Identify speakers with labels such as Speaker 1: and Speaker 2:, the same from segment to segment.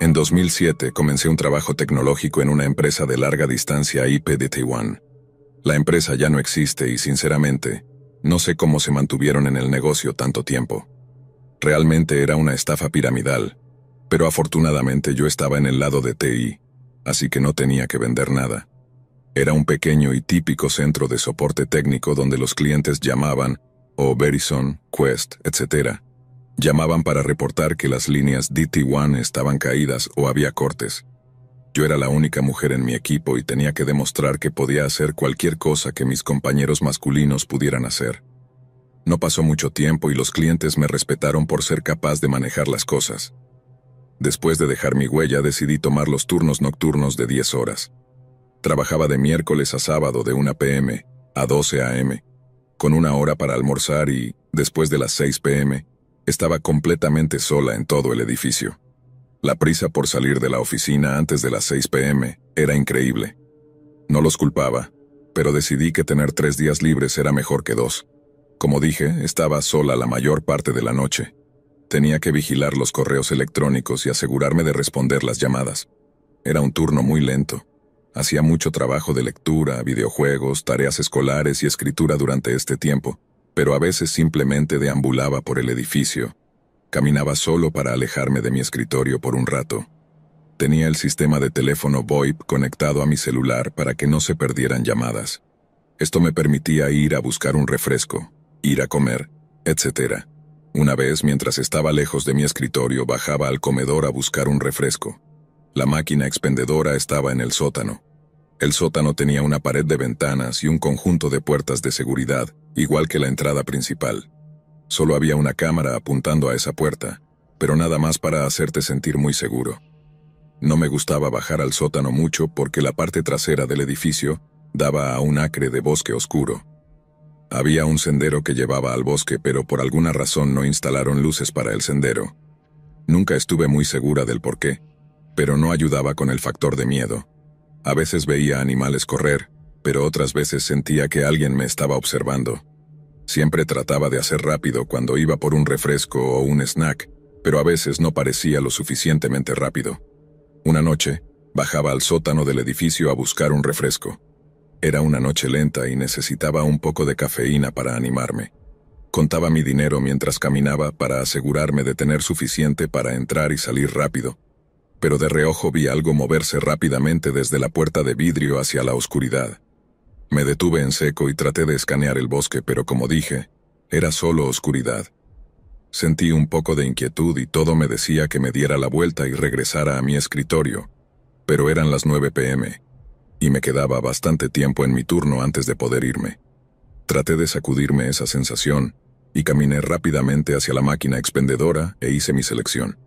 Speaker 1: En 2007 comencé un trabajo tecnológico en una empresa de larga distancia IP de Taiwán. La empresa ya no existe y sinceramente, no sé cómo se mantuvieron en el negocio tanto tiempo. Realmente era una estafa piramidal, pero afortunadamente yo estaba en el lado de TI, así que no tenía que vender nada. Era un pequeño y típico centro de soporte técnico donde los clientes llamaban o Verizon, Quest, etc., llamaban para reportar que las líneas DT1 estaban caídas o había cortes. Yo era la única mujer en mi equipo y tenía que demostrar que podía hacer cualquier cosa que mis compañeros masculinos pudieran hacer. No pasó mucho tiempo y los clientes me respetaron por ser capaz de manejar las cosas. Después de dejar mi huella decidí tomar los turnos nocturnos de 10 horas. Trabajaba de miércoles a sábado de 1 pm a 12 am con una hora para almorzar y, después de las 6 pm, estaba completamente sola en todo el edificio. La prisa por salir de la oficina antes de las 6 pm era increíble. No los culpaba, pero decidí que tener tres días libres era mejor que dos. Como dije, estaba sola la mayor parte de la noche. Tenía que vigilar los correos electrónicos y asegurarme de responder las llamadas. Era un turno muy lento, Hacía mucho trabajo de lectura, videojuegos, tareas escolares y escritura durante este tiempo, pero a veces simplemente deambulaba por el edificio. Caminaba solo para alejarme de mi escritorio por un rato. Tenía el sistema de teléfono VoIP conectado a mi celular para que no se perdieran llamadas. Esto me permitía ir a buscar un refresco, ir a comer, etc. Una vez, mientras estaba lejos de mi escritorio, bajaba al comedor a buscar un refresco. La máquina expendedora estaba en el sótano. El sótano tenía una pared de ventanas y un conjunto de puertas de seguridad, igual que la entrada principal. Solo había una cámara apuntando a esa puerta, pero nada más para hacerte sentir muy seguro. No me gustaba bajar al sótano mucho porque la parte trasera del edificio daba a un acre de bosque oscuro. Había un sendero que llevaba al bosque, pero por alguna razón no instalaron luces para el sendero. Nunca estuve muy segura del por qué, pero no ayudaba con el factor de miedo. A veces veía animales correr, pero otras veces sentía que alguien me estaba observando. Siempre trataba de hacer rápido cuando iba por un refresco o un snack, pero a veces no parecía lo suficientemente rápido. Una noche, bajaba al sótano del edificio a buscar un refresco. Era una noche lenta y necesitaba un poco de cafeína para animarme. Contaba mi dinero mientras caminaba para asegurarme de tener suficiente para entrar y salir rápido, pero de reojo vi algo moverse rápidamente desde la puerta de vidrio hacia la oscuridad. Me detuve en seco y traté de escanear el bosque, pero como dije, era solo oscuridad. Sentí un poco de inquietud y todo me decía que me diera la vuelta y regresara a mi escritorio, pero eran las 9 pm, y me quedaba bastante tiempo en mi turno antes de poder irme. Traté de sacudirme esa sensación, y caminé rápidamente hacia la máquina expendedora e hice mi selección.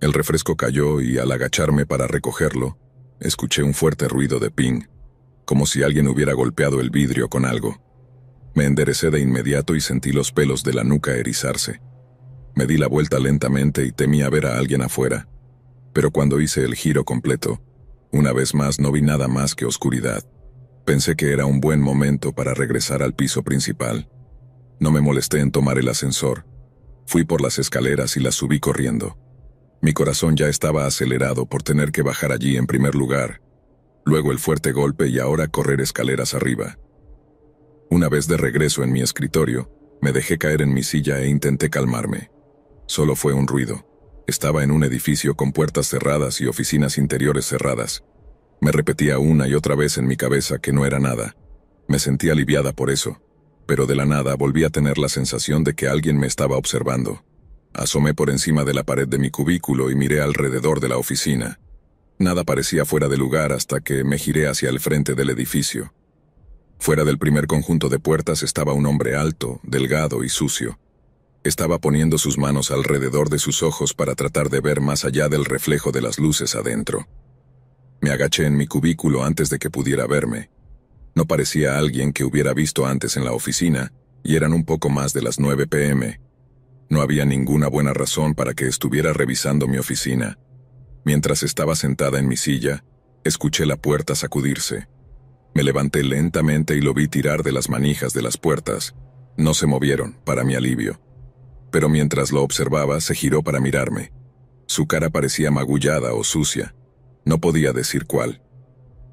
Speaker 1: El refresco cayó y al agacharme para recogerlo, escuché un fuerte ruido de ping, como si alguien hubiera golpeado el vidrio con algo. Me enderecé de inmediato y sentí los pelos de la nuca erizarse. Me di la vuelta lentamente y temía ver a alguien afuera, pero cuando hice el giro completo, una vez más no vi nada más que oscuridad. Pensé que era un buen momento para regresar al piso principal. No me molesté en tomar el ascensor. Fui por las escaleras y las subí corriendo. Mi corazón ya estaba acelerado por tener que bajar allí en primer lugar, luego el fuerte golpe y ahora correr escaleras arriba. Una vez de regreso en mi escritorio, me dejé caer en mi silla e intenté calmarme. Solo fue un ruido. Estaba en un edificio con puertas cerradas y oficinas interiores cerradas. Me repetía una y otra vez en mi cabeza que no era nada. Me sentí aliviada por eso, pero de la nada volví a tener la sensación de que alguien me estaba observando. Asomé por encima de la pared de mi cubículo y miré alrededor de la oficina. Nada parecía fuera de lugar hasta que me giré hacia el frente del edificio. Fuera del primer conjunto de puertas estaba un hombre alto, delgado y sucio. Estaba poniendo sus manos alrededor de sus ojos para tratar de ver más allá del reflejo de las luces adentro. Me agaché en mi cubículo antes de que pudiera verme. No parecía alguien que hubiera visto antes en la oficina, y eran un poco más de las 9 pm, no había ninguna buena razón para que estuviera revisando mi oficina. Mientras estaba sentada en mi silla, escuché la puerta sacudirse. Me levanté lentamente y lo vi tirar de las manijas de las puertas. No se movieron, para mi alivio. Pero mientras lo observaba, se giró para mirarme. Su cara parecía magullada o sucia. No podía decir cuál.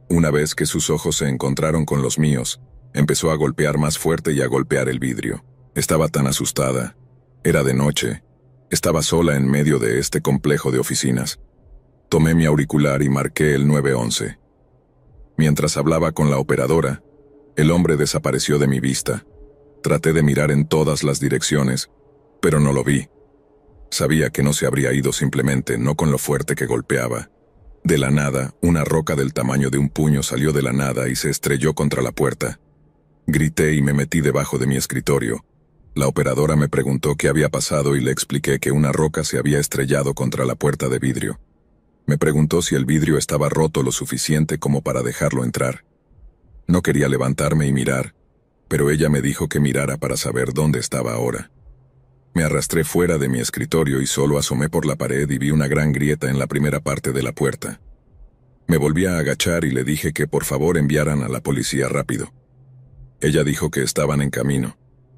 Speaker 1: Una vez que sus ojos se encontraron con los míos, empezó a golpear más fuerte y a golpear el vidrio. Estaba tan asustada era de noche. Estaba sola en medio de este complejo de oficinas. Tomé mi auricular y marqué el 911. Mientras hablaba con la operadora, el hombre desapareció de mi vista. Traté de mirar en todas las direcciones, pero no lo vi. Sabía que no se habría ido simplemente, no con lo fuerte que golpeaba. De la nada, una roca del tamaño de un puño salió de la nada y se estrelló contra la puerta. Grité y me metí debajo de mi escritorio, la operadora me preguntó qué había pasado y le expliqué que una roca se había estrellado contra la puerta de vidrio. Me preguntó si el vidrio estaba roto lo suficiente como para dejarlo entrar. No quería levantarme y mirar, pero ella me dijo que mirara para saber dónde estaba ahora. Me arrastré fuera de mi escritorio y solo asomé por la pared y vi una gran grieta en la primera parte de la puerta. Me volví a agachar y le dije que por favor enviaran a la policía rápido. Ella dijo que estaban en camino.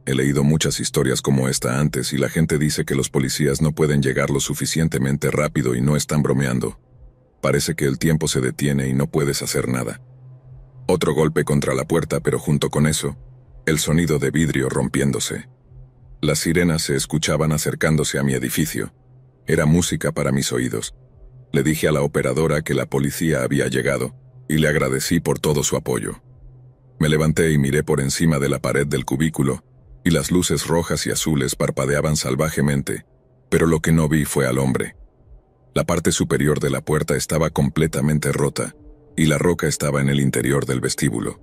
Speaker 1: He leído muchas historias como esta antes y la gente dice que los policías no pueden llegar lo suficientemente rápido y no están bromeando. Parece que el tiempo se detiene y no puedes hacer nada. Otro golpe contra la puerta, pero junto con eso, el sonido de vidrio rompiéndose. Las sirenas se escuchaban acercándose a mi edificio. Era música para mis oídos. Le dije a la operadora que la policía había llegado, y le agradecí por todo su apoyo. Me levanté y miré por encima de la pared del cubículo, y las luces rojas y azules parpadeaban salvajemente, pero lo que no vi fue al hombre. La parte superior de la puerta estaba completamente rota, y la roca estaba en el interior del vestíbulo.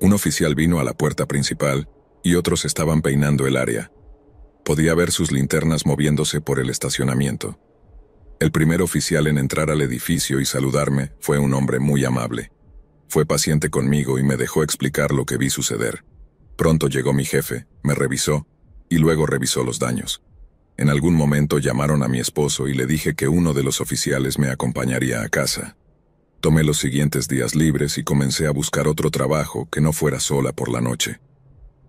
Speaker 1: Un oficial vino a la puerta principal, y otros estaban peinando el área. Podía ver sus linternas moviéndose por el estacionamiento. El primer oficial en entrar al edificio y saludarme fue un hombre muy amable. Fue paciente conmigo y me dejó explicar lo que vi suceder. Pronto llegó mi jefe, me revisó, y luego revisó los daños. En algún momento llamaron a mi esposo y le dije que uno de los oficiales me acompañaría a casa. Tomé los siguientes días libres y comencé a buscar otro trabajo que no fuera sola por la noche.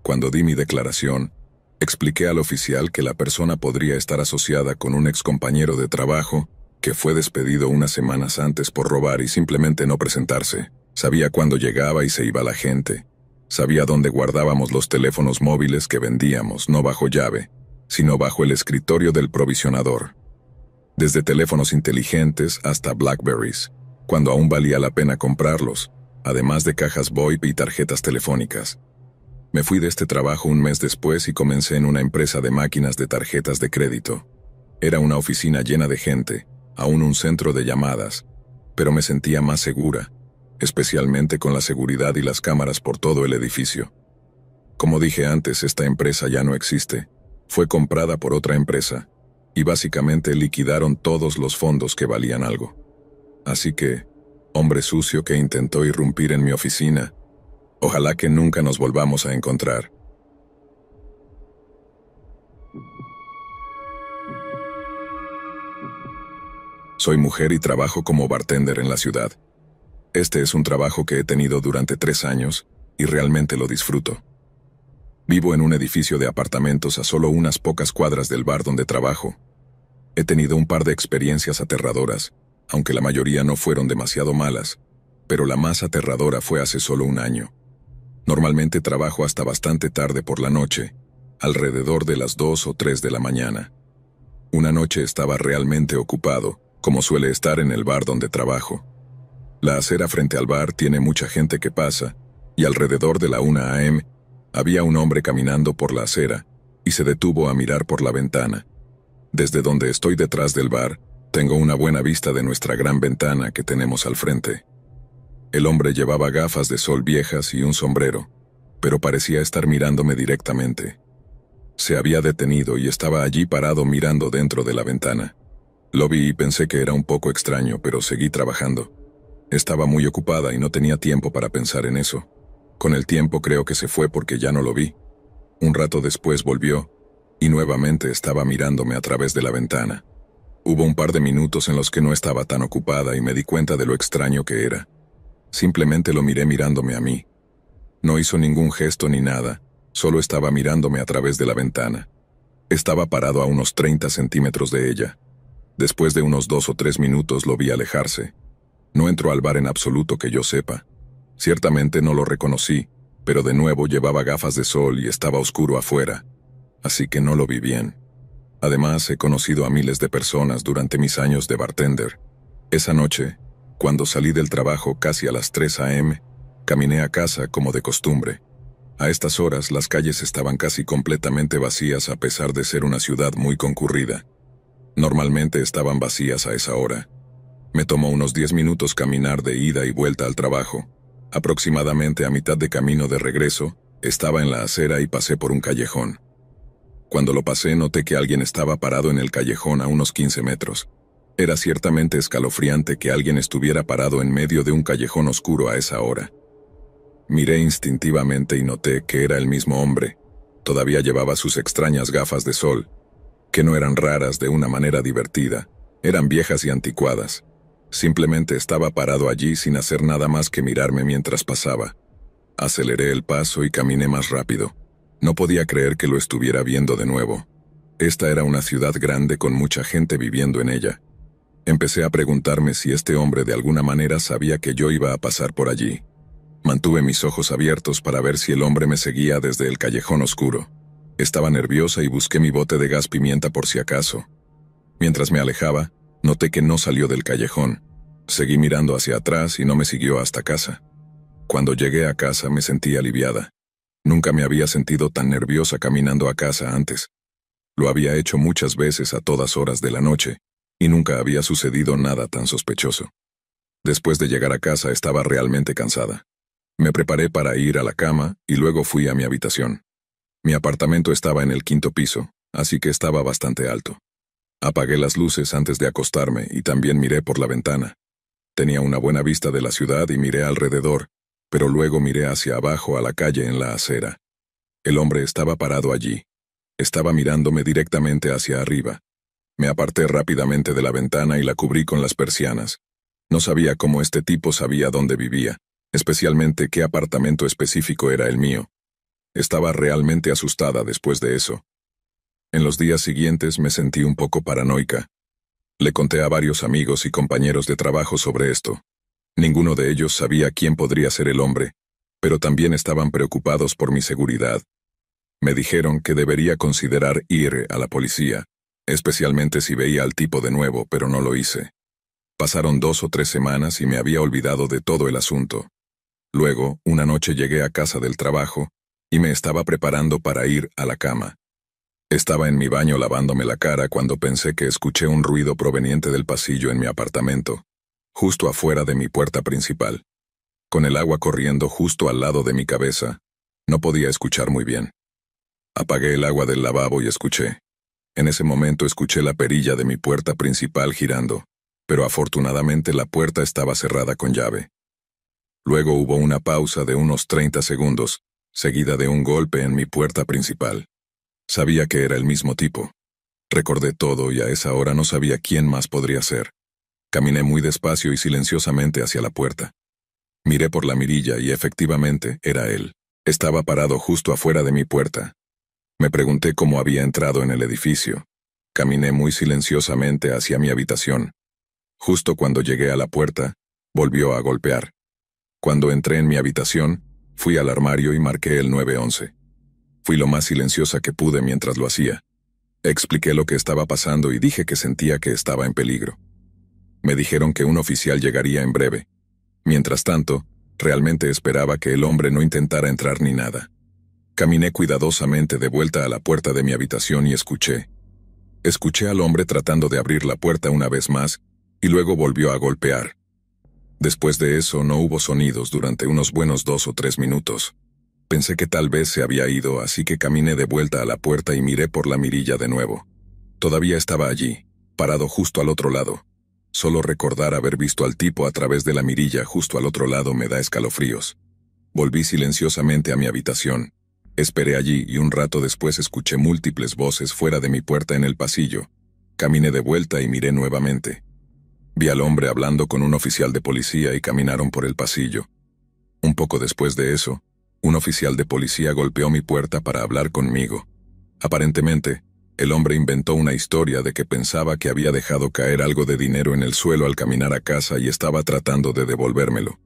Speaker 1: Cuando di mi declaración, expliqué al oficial que la persona podría estar asociada con un excompañero de trabajo que fue despedido unas semanas antes por robar y simplemente no presentarse. Sabía cuándo llegaba y se iba la gente, Sabía dónde guardábamos los teléfonos móviles que vendíamos, no bajo llave, sino bajo el escritorio del provisionador. Desde teléfonos inteligentes hasta Blackberries, cuando aún valía la pena comprarlos, además de cajas VoIP y tarjetas telefónicas. Me fui de este trabajo un mes después y comencé en una empresa de máquinas de tarjetas de crédito. Era una oficina llena de gente, aún un centro de llamadas, pero me sentía más segura, especialmente con la seguridad y las cámaras por todo el edificio. Como dije antes, esta empresa ya no existe, fue comprada por otra empresa, y básicamente liquidaron todos los fondos que valían algo. Así que, hombre sucio que intentó irrumpir en mi oficina, ojalá que nunca nos volvamos a encontrar. Soy mujer y trabajo como bartender en la ciudad. Este es un trabajo que he tenido durante tres años y realmente lo disfruto. Vivo en un edificio de apartamentos a solo unas pocas cuadras del bar donde trabajo. He tenido un par de experiencias aterradoras, aunque la mayoría no fueron demasiado malas, pero la más aterradora fue hace solo un año. Normalmente trabajo hasta bastante tarde por la noche, alrededor de las dos o tres de la mañana. Una noche estaba realmente ocupado, como suele estar en el bar donde trabajo. La acera frente al bar tiene mucha gente que pasa, y alrededor de la 1 AM había un hombre caminando por la acera, y se detuvo a mirar por la ventana. Desde donde estoy detrás del bar, tengo una buena vista de nuestra gran ventana que tenemos al frente. El hombre llevaba gafas de sol viejas y un sombrero, pero parecía estar mirándome directamente. Se había detenido y estaba allí parado mirando dentro de la ventana. Lo vi y pensé que era un poco extraño, pero seguí trabajando. Estaba muy ocupada y no tenía tiempo para pensar en eso. Con el tiempo creo que se fue porque ya no lo vi. Un rato después volvió, y nuevamente estaba mirándome a través de la ventana. Hubo un par de minutos en los que no estaba tan ocupada y me di cuenta de lo extraño que era. Simplemente lo miré mirándome a mí. No hizo ningún gesto ni nada, solo estaba mirándome a través de la ventana. Estaba parado a unos 30 centímetros de ella. Después de unos dos o tres minutos lo vi alejarse, no entró al bar en absoluto que yo sepa. Ciertamente no lo reconocí, pero de nuevo llevaba gafas de sol y estaba oscuro afuera, así que no lo vi bien. Además, he conocido a miles de personas durante mis años de bartender. Esa noche, cuando salí del trabajo casi a las 3 a.m., caminé a casa como de costumbre. A estas horas las calles estaban casi completamente vacías a pesar de ser una ciudad muy concurrida. Normalmente estaban vacías a esa hora, me tomó unos 10 minutos caminar de ida y vuelta al trabajo. Aproximadamente a mitad de camino de regreso, estaba en la acera y pasé por un callejón. Cuando lo pasé noté que alguien estaba parado en el callejón a unos 15 metros. Era ciertamente escalofriante que alguien estuviera parado en medio de un callejón oscuro a esa hora. Miré instintivamente y noté que era el mismo hombre. Todavía llevaba sus extrañas gafas de sol, que no eran raras de una manera divertida, eran viejas y anticuadas. Simplemente estaba parado allí sin hacer nada más que mirarme mientras pasaba. Aceleré el paso y caminé más rápido. No podía creer que lo estuviera viendo de nuevo. Esta era una ciudad grande con mucha gente viviendo en ella. Empecé a preguntarme si este hombre de alguna manera sabía que yo iba a pasar por allí. Mantuve mis ojos abiertos para ver si el hombre me seguía desde el callejón oscuro. Estaba nerviosa y busqué mi bote de gas pimienta por si acaso. Mientras me alejaba, Noté que no salió del callejón. Seguí mirando hacia atrás y no me siguió hasta casa. Cuando llegué a casa me sentí aliviada. Nunca me había sentido tan nerviosa caminando a casa antes. Lo había hecho muchas veces a todas horas de la noche, y nunca había sucedido nada tan sospechoso. Después de llegar a casa estaba realmente cansada. Me preparé para ir a la cama y luego fui a mi habitación. Mi apartamento estaba en el quinto piso, así que estaba bastante alto. Apagué las luces antes de acostarme y también miré por la ventana. Tenía una buena vista de la ciudad y miré alrededor, pero luego miré hacia abajo a la calle en la acera. El hombre estaba parado allí. Estaba mirándome directamente hacia arriba. Me aparté rápidamente de la ventana y la cubrí con las persianas. No sabía cómo este tipo sabía dónde vivía, especialmente qué apartamento específico era el mío. Estaba realmente asustada después de eso. En los días siguientes me sentí un poco paranoica. Le conté a varios amigos y compañeros de trabajo sobre esto. Ninguno de ellos sabía quién podría ser el hombre, pero también estaban preocupados por mi seguridad. Me dijeron que debería considerar ir a la policía, especialmente si veía al tipo de nuevo, pero no lo hice. Pasaron dos o tres semanas y me había olvidado de todo el asunto. Luego, una noche llegué a casa del trabajo, y me estaba preparando para ir a la cama. Estaba en mi baño lavándome la cara cuando pensé que escuché un ruido proveniente del pasillo en mi apartamento, justo afuera de mi puerta principal. Con el agua corriendo justo al lado de mi cabeza, no podía escuchar muy bien. Apagué el agua del lavabo y escuché. En ese momento escuché la perilla de mi puerta principal girando, pero afortunadamente la puerta estaba cerrada con llave. Luego hubo una pausa de unos 30 segundos, seguida de un golpe en mi puerta principal. Sabía que era el mismo tipo. Recordé todo y a esa hora no sabía quién más podría ser. Caminé muy despacio y silenciosamente hacia la puerta. Miré por la mirilla y efectivamente era él. Estaba parado justo afuera de mi puerta. Me pregunté cómo había entrado en el edificio. Caminé muy silenciosamente hacia mi habitación. Justo cuando llegué a la puerta, volvió a golpear. Cuando entré en mi habitación, fui al armario y marqué el 911. Fui lo más silenciosa que pude mientras lo hacía. Expliqué lo que estaba pasando y dije que sentía que estaba en peligro. Me dijeron que un oficial llegaría en breve. Mientras tanto, realmente esperaba que el hombre no intentara entrar ni nada. Caminé cuidadosamente de vuelta a la puerta de mi habitación y escuché. Escuché al hombre tratando de abrir la puerta una vez más y luego volvió a golpear. Después de eso no hubo sonidos durante unos buenos dos o tres minutos. Pensé que tal vez se había ido, así que caminé de vuelta a la puerta y miré por la mirilla de nuevo. Todavía estaba allí, parado justo al otro lado. Solo recordar haber visto al tipo a través de la mirilla justo al otro lado me da escalofríos. Volví silenciosamente a mi habitación. Esperé allí y un rato después escuché múltiples voces fuera de mi puerta en el pasillo. Caminé de vuelta y miré nuevamente. Vi al hombre hablando con un oficial de policía y caminaron por el pasillo. Un poco después de eso, un oficial de policía golpeó mi puerta para hablar conmigo. Aparentemente, el hombre inventó una historia de que pensaba que había dejado caer algo de dinero en el suelo al caminar a casa y estaba tratando de devolvérmelo.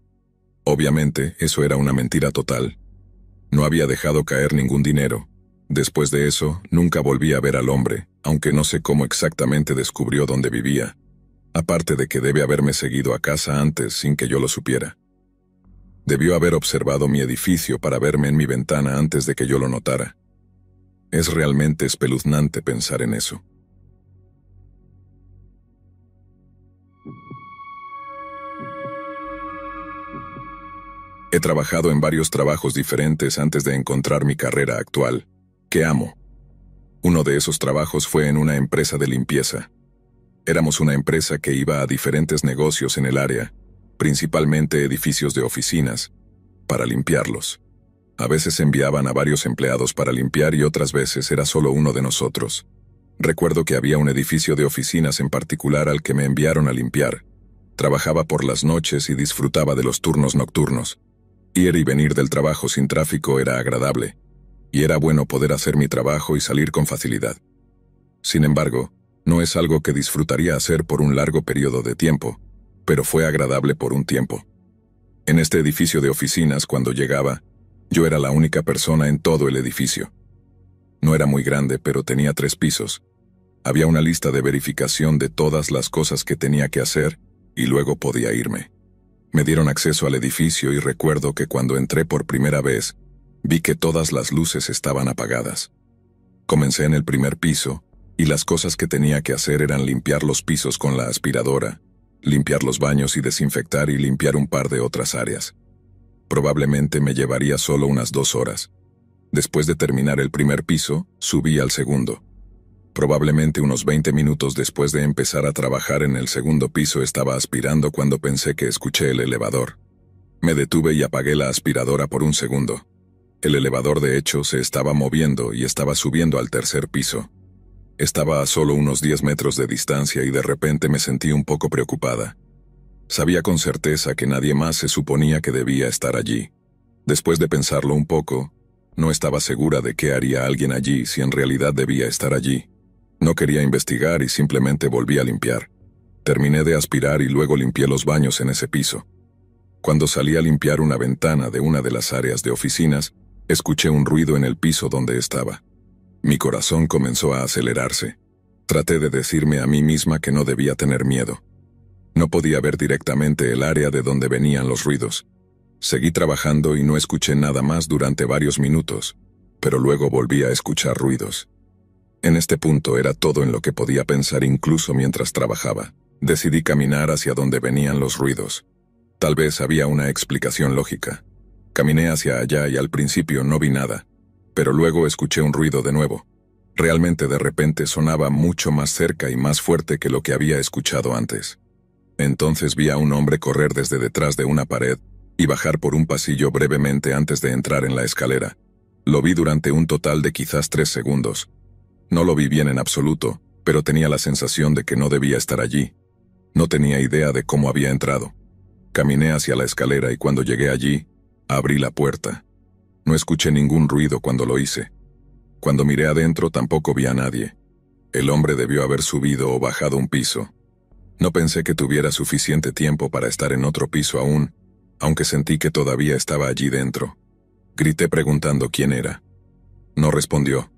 Speaker 1: Obviamente, eso era una mentira total. No había dejado caer ningún dinero. Después de eso, nunca volví a ver al hombre, aunque no sé cómo exactamente descubrió dónde vivía. Aparte de que debe haberme seguido a casa antes sin que yo lo supiera. Debió haber observado mi edificio para verme en mi ventana antes de que yo lo notara. Es realmente espeluznante pensar en eso. He trabajado en varios trabajos diferentes antes de encontrar mi carrera actual, que amo. Uno de esos trabajos fue en una empresa de limpieza. Éramos una empresa que iba a diferentes negocios en el área principalmente edificios de oficinas, para limpiarlos. A veces enviaban a varios empleados para limpiar y otras veces era solo uno de nosotros. Recuerdo que había un edificio de oficinas en particular al que me enviaron a limpiar. Trabajaba por las noches y disfrutaba de los turnos nocturnos. Ir y venir del trabajo sin tráfico era agradable, y era bueno poder hacer mi trabajo y salir con facilidad. Sin embargo, no es algo que disfrutaría hacer por un largo periodo de tiempo, pero fue agradable por un tiempo. En este edificio de oficinas, cuando llegaba, yo era la única persona en todo el edificio. No era muy grande, pero tenía tres pisos. Había una lista de verificación de todas las cosas que tenía que hacer y luego podía irme. Me dieron acceso al edificio y recuerdo que cuando entré por primera vez, vi que todas las luces estaban apagadas. Comencé en el primer piso, y las cosas que tenía que hacer eran limpiar los pisos con la aspiradora, limpiar los baños y desinfectar y limpiar un par de otras áreas. Probablemente me llevaría solo unas dos horas. Después de terminar el primer piso, subí al segundo. Probablemente unos 20 minutos después de empezar a trabajar en el segundo piso estaba aspirando cuando pensé que escuché el elevador. Me detuve y apagué la aspiradora por un segundo. El elevador de hecho se estaba moviendo y estaba subiendo al tercer piso. Estaba a solo unos 10 metros de distancia y de repente me sentí un poco preocupada. Sabía con certeza que nadie más se suponía que debía estar allí. Después de pensarlo un poco, no estaba segura de qué haría alguien allí si en realidad debía estar allí. No quería investigar y simplemente volví a limpiar. Terminé de aspirar y luego limpié los baños en ese piso. Cuando salí a limpiar una ventana de una de las áreas de oficinas, escuché un ruido en el piso donde estaba. Mi corazón comenzó a acelerarse. Traté de decirme a mí misma que no debía tener miedo. No podía ver directamente el área de donde venían los ruidos. Seguí trabajando y no escuché nada más durante varios minutos, pero luego volví a escuchar ruidos. En este punto era todo en lo que podía pensar incluso mientras trabajaba. Decidí caminar hacia donde venían los ruidos. Tal vez había una explicación lógica. Caminé hacia allá y al principio no vi nada, pero luego escuché un ruido de nuevo. Realmente de repente sonaba mucho más cerca y más fuerte que lo que había escuchado antes. Entonces vi a un hombre correr desde detrás de una pared y bajar por un pasillo brevemente antes de entrar en la escalera. Lo vi durante un total de quizás tres segundos. No lo vi bien en absoluto, pero tenía la sensación de que no debía estar allí. No tenía idea de cómo había entrado. Caminé hacia la escalera y cuando llegué allí, abrí la puerta. No escuché ningún ruido cuando lo hice. Cuando miré adentro tampoco vi a nadie. El hombre debió haber subido o bajado un piso. No pensé que tuviera suficiente tiempo para estar en otro piso aún, aunque sentí que todavía estaba allí dentro. Grité preguntando quién era. No respondió.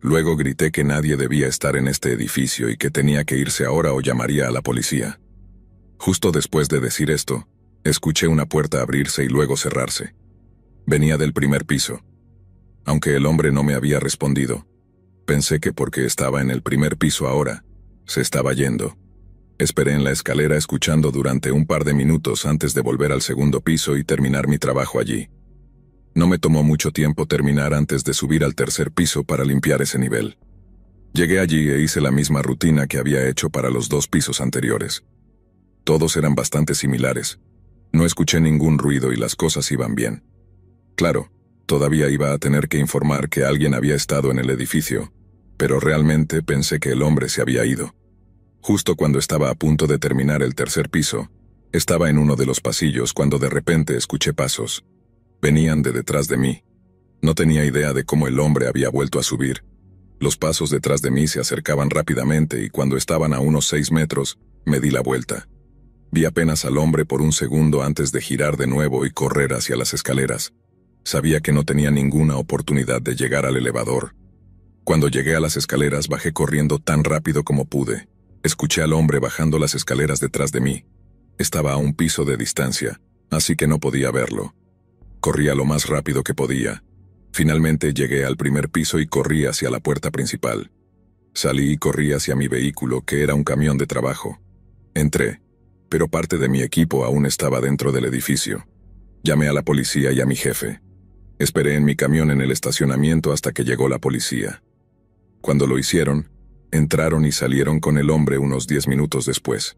Speaker 1: Luego grité que nadie debía estar en este edificio y que tenía que irse ahora o llamaría a la policía. Justo después de decir esto, escuché una puerta abrirse y luego cerrarse. Venía del primer piso. Aunque el hombre no me había respondido, pensé que porque estaba en el primer piso ahora, se estaba yendo. Esperé en la escalera escuchando durante un par de minutos antes de volver al segundo piso y terminar mi trabajo allí. No me tomó mucho tiempo terminar antes de subir al tercer piso para limpiar ese nivel. Llegué allí e hice la misma rutina que había hecho para los dos pisos anteriores. Todos eran bastante similares. No escuché ningún ruido y las cosas iban bien. Claro, todavía iba a tener que informar que alguien había estado en el edificio, pero realmente pensé que el hombre se había ido. Justo cuando estaba a punto de terminar el tercer piso, estaba en uno de los pasillos cuando de repente escuché pasos. Venían de detrás de mí. No tenía idea de cómo el hombre había vuelto a subir. Los pasos detrás de mí se acercaban rápidamente y cuando estaban a unos seis metros, me di la vuelta. Vi apenas al hombre por un segundo antes de girar de nuevo y correr hacia las escaleras. Sabía que no tenía ninguna oportunidad de llegar al elevador. Cuando llegué a las escaleras bajé corriendo tan rápido como pude. Escuché al hombre bajando las escaleras detrás de mí. Estaba a un piso de distancia, así que no podía verlo. Corría lo más rápido que podía. Finalmente llegué al primer piso y corrí hacia la puerta principal. Salí y corrí hacia mi vehículo, que era un camión de trabajo. Entré, pero parte de mi equipo aún estaba dentro del edificio. Llamé a la policía y a mi jefe. Esperé en mi camión en el estacionamiento hasta que llegó la policía. Cuando lo hicieron, entraron y salieron con el hombre unos diez minutos después.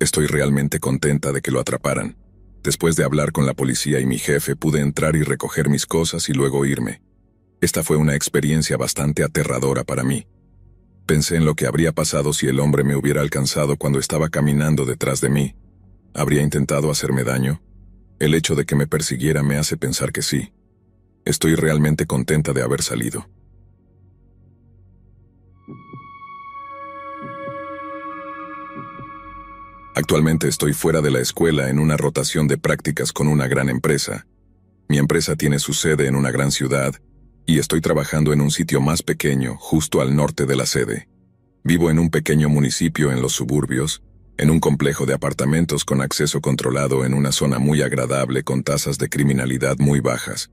Speaker 1: Estoy realmente contenta de que lo atraparan. Después de hablar con la policía y mi jefe, pude entrar y recoger mis cosas y luego irme. Esta fue una experiencia bastante aterradora para mí. Pensé en lo que habría pasado si el hombre me hubiera alcanzado cuando estaba caminando detrás de mí. ¿Habría intentado hacerme daño? El hecho de que me persiguiera me hace pensar que sí. Estoy realmente contenta de haber salido. Actualmente estoy fuera de la escuela en una rotación de prácticas con una gran empresa. Mi empresa tiene su sede en una gran ciudad y estoy trabajando en un sitio más pequeño justo al norte de la sede. Vivo en un pequeño municipio en los suburbios, en un complejo de apartamentos con acceso controlado en una zona muy agradable con tasas de criminalidad muy bajas.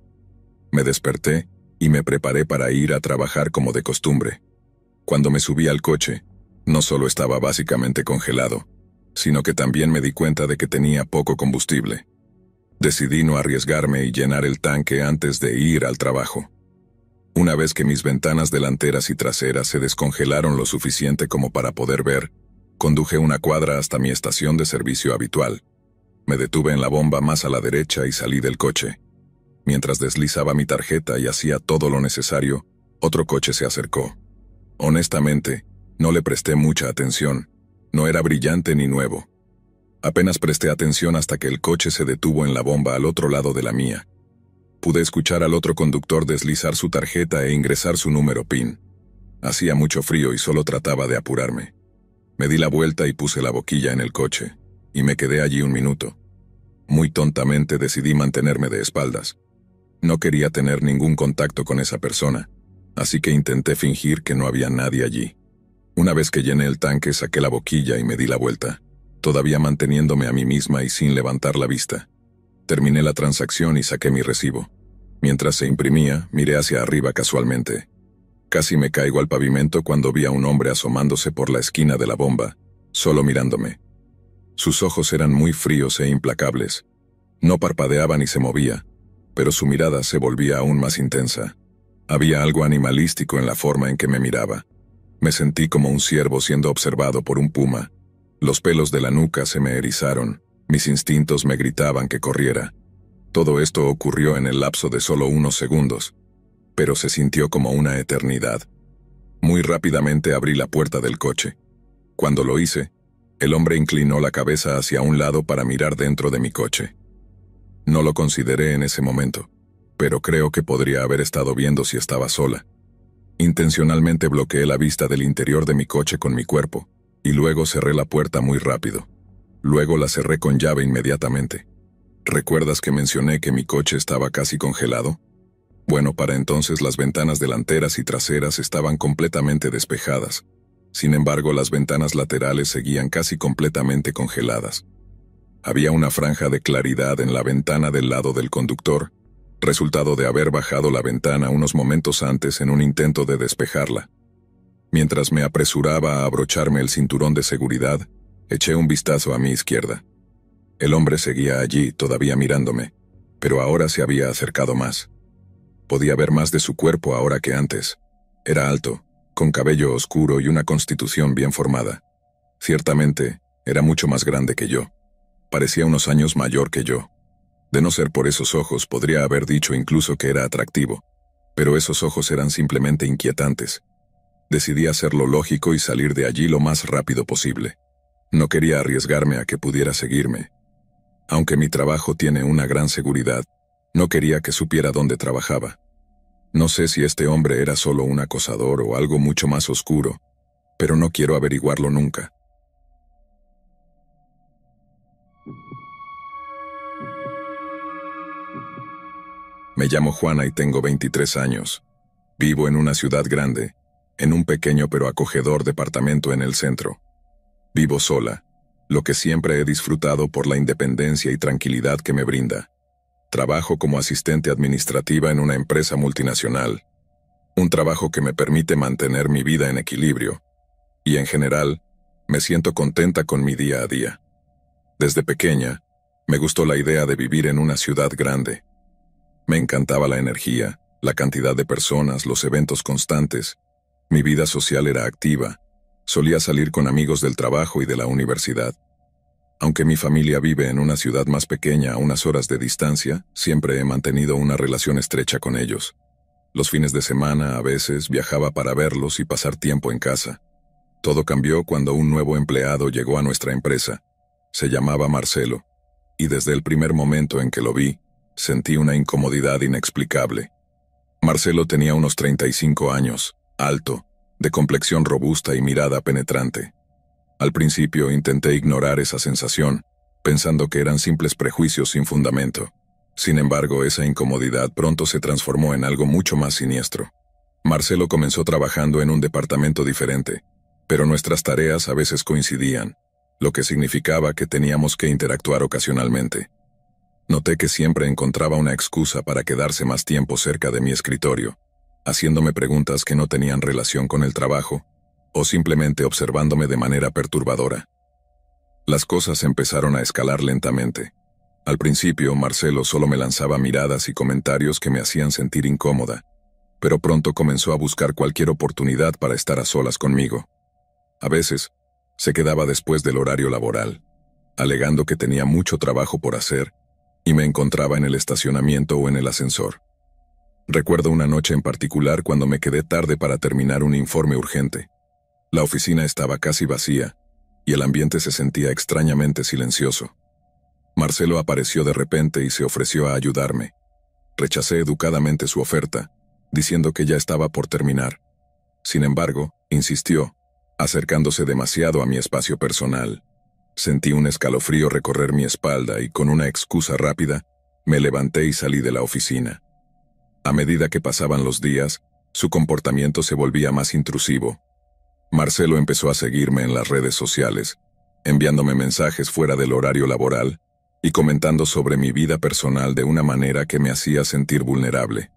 Speaker 1: Me desperté y me preparé para ir a trabajar como de costumbre. Cuando me subí al coche, no solo estaba básicamente congelado, sino que también me di cuenta de que tenía poco combustible. Decidí no arriesgarme y llenar el tanque antes de ir al trabajo. Una vez que mis ventanas delanteras y traseras se descongelaron lo suficiente como para poder ver, conduje una cuadra hasta mi estación de servicio habitual. Me detuve en la bomba más a la derecha y salí del coche. Mientras deslizaba mi tarjeta y hacía todo lo necesario, otro coche se acercó. Honestamente, no le presté mucha atención. No era brillante ni nuevo. Apenas presté atención hasta que el coche se detuvo en la bomba al otro lado de la mía. Pude escuchar al otro conductor deslizar su tarjeta e ingresar su número PIN. Hacía mucho frío y solo trataba de apurarme. Me di la vuelta y puse la boquilla en el coche, y me quedé allí un minuto. Muy tontamente decidí mantenerme de espaldas. No quería tener ningún contacto con esa persona, así que intenté fingir que no había nadie allí. Una vez que llené el tanque saqué la boquilla y me di la vuelta, todavía manteniéndome a mí misma y sin levantar la vista. Terminé la transacción y saqué mi recibo. Mientras se imprimía, miré hacia arriba casualmente. Casi me caigo al pavimento cuando vi a un hombre asomándose por la esquina de la bomba, solo mirándome. Sus ojos eran muy fríos e implacables. No parpadeaba ni se movía, pero su mirada se volvía aún más intensa. Había algo animalístico en la forma en que me miraba. Me sentí como un ciervo siendo observado por un puma. Los pelos de la nuca se me erizaron, mis instintos me gritaban que corriera. Todo esto ocurrió en el lapso de solo unos segundos, pero se sintió como una eternidad. Muy rápidamente abrí la puerta del coche. Cuando lo hice, el hombre inclinó la cabeza hacia un lado para mirar dentro de mi coche. No lo consideré en ese momento, pero creo que podría haber estado viendo si estaba sola. Intencionalmente bloqueé la vista del interior de mi coche con mi cuerpo, y luego cerré la puerta muy rápido. Luego la cerré con llave inmediatamente. ¿Recuerdas que mencioné que mi coche estaba casi congelado? Bueno, para entonces las ventanas delanteras y traseras estaban completamente despejadas. Sin embargo, las ventanas laterales seguían casi completamente congeladas. Había una franja de claridad en la ventana del lado del conductor, resultado de haber bajado la ventana unos momentos antes en un intento de despejarla. Mientras me apresuraba a abrocharme el cinturón de seguridad, eché un vistazo a mi izquierda. El hombre seguía allí, todavía mirándome, pero ahora se había acercado más. Podía ver más de su cuerpo ahora que antes. Era alto, con cabello oscuro y una constitución bien formada. Ciertamente, era mucho más grande que yo parecía unos años mayor que yo. De no ser por esos ojos podría haber dicho incluso que era atractivo, pero esos ojos eran simplemente inquietantes. Decidí hacerlo lógico y salir de allí lo más rápido posible. No quería arriesgarme a que pudiera seguirme. Aunque mi trabajo tiene una gran seguridad, no quería que supiera dónde trabajaba. No sé si este hombre era solo un acosador o algo mucho más oscuro, pero no quiero averiguarlo nunca. Me llamo Juana y tengo 23 años. Vivo en una ciudad grande, en un pequeño pero acogedor departamento en el centro. Vivo sola, lo que siempre he disfrutado por la independencia y tranquilidad que me brinda. Trabajo como asistente administrativa en una empresa multinacional, un trabajo que me permite mantener mi vida en equilibrio, y en general, me siento contenta con mi día a día. Desde pequeña, me gustó la idea de vivir en una ciudad grande, me encantaba la energía, la cantidad de personas, los eventos constantes. Mi vida social era activa. Solía salir con amigos del trabajo y de la universidad. Aunque mi familia vive en una ciudad más pequeña a unas horas de distancia, siempre he mantenido una relación estrecha con ellos. Los fines de semana a veces viajaba para verlos y pasar tiempo en casa. Todo cambió cuando un nuevo empleado llegó a nuestra empresa. Se llamaba Marcelo, y desde el primer momento en que lo vi, sentí una incomodidad inexplicable. Marcelo tenía unos 35 años, alto, de complexión robusta y mirada penetrante. Al principio intenté ignorar esa sensación, pensando que eran simples prejuicios sin fundamento. Sin embargo, esa incomodidad pronto se transformó en algo mucho más siniestro. Marcelo comenzó trabajando en un departamento diferente, pero nuestras tareas a veces coincidían, lo que significaba que teníamos que interactuar ocasionalmente. Noté que siempre encontraba una excusa para quedarse más tiempo cerca de mi escritorio, haciéndome preguntas que no tenían relación con el trabajo, o simplemente observándome de manera perturbadora. Las cosas empezaron a escalar lentamente. Al principio, Marcelo solo me lanzaba miradas y comentarios que me hacían sentir incómoda, pero pronto comenzó a buscar cualquier oportunidad para estar a solas conmigo. A veces, se quedaba después del horario laboral, alegando que tenía mucho trabajo por hacer y me encontraba en el estacionamiento o en el ascensor. Recuerdo una noche en particular cuando me quedé tarde para terminar un informe urgente. La oficina estaba casi vacía, y el ambiente se sentía extrañamente silencioso. Marcelo apareció de repente y se ofreció a ayudarme. Rechacé educadamente su oferta, diciendo que ya estaba por terminar. Sin embargo, insistió, acercándose demasiado a mi espacio personal. Sentí un escalofrío recorrer mi espalda y con una excusa rápida, me levanté y salí de la oficina. A medida que pasaban los días, su comportamiento se volvía más intrusivo. Marcelo empezó a seguirme en las redes sociales, enviándome mensajes fuera del horario laboral y comentando sobre mi vida personal de una manera que me hacía sentir vulnerable.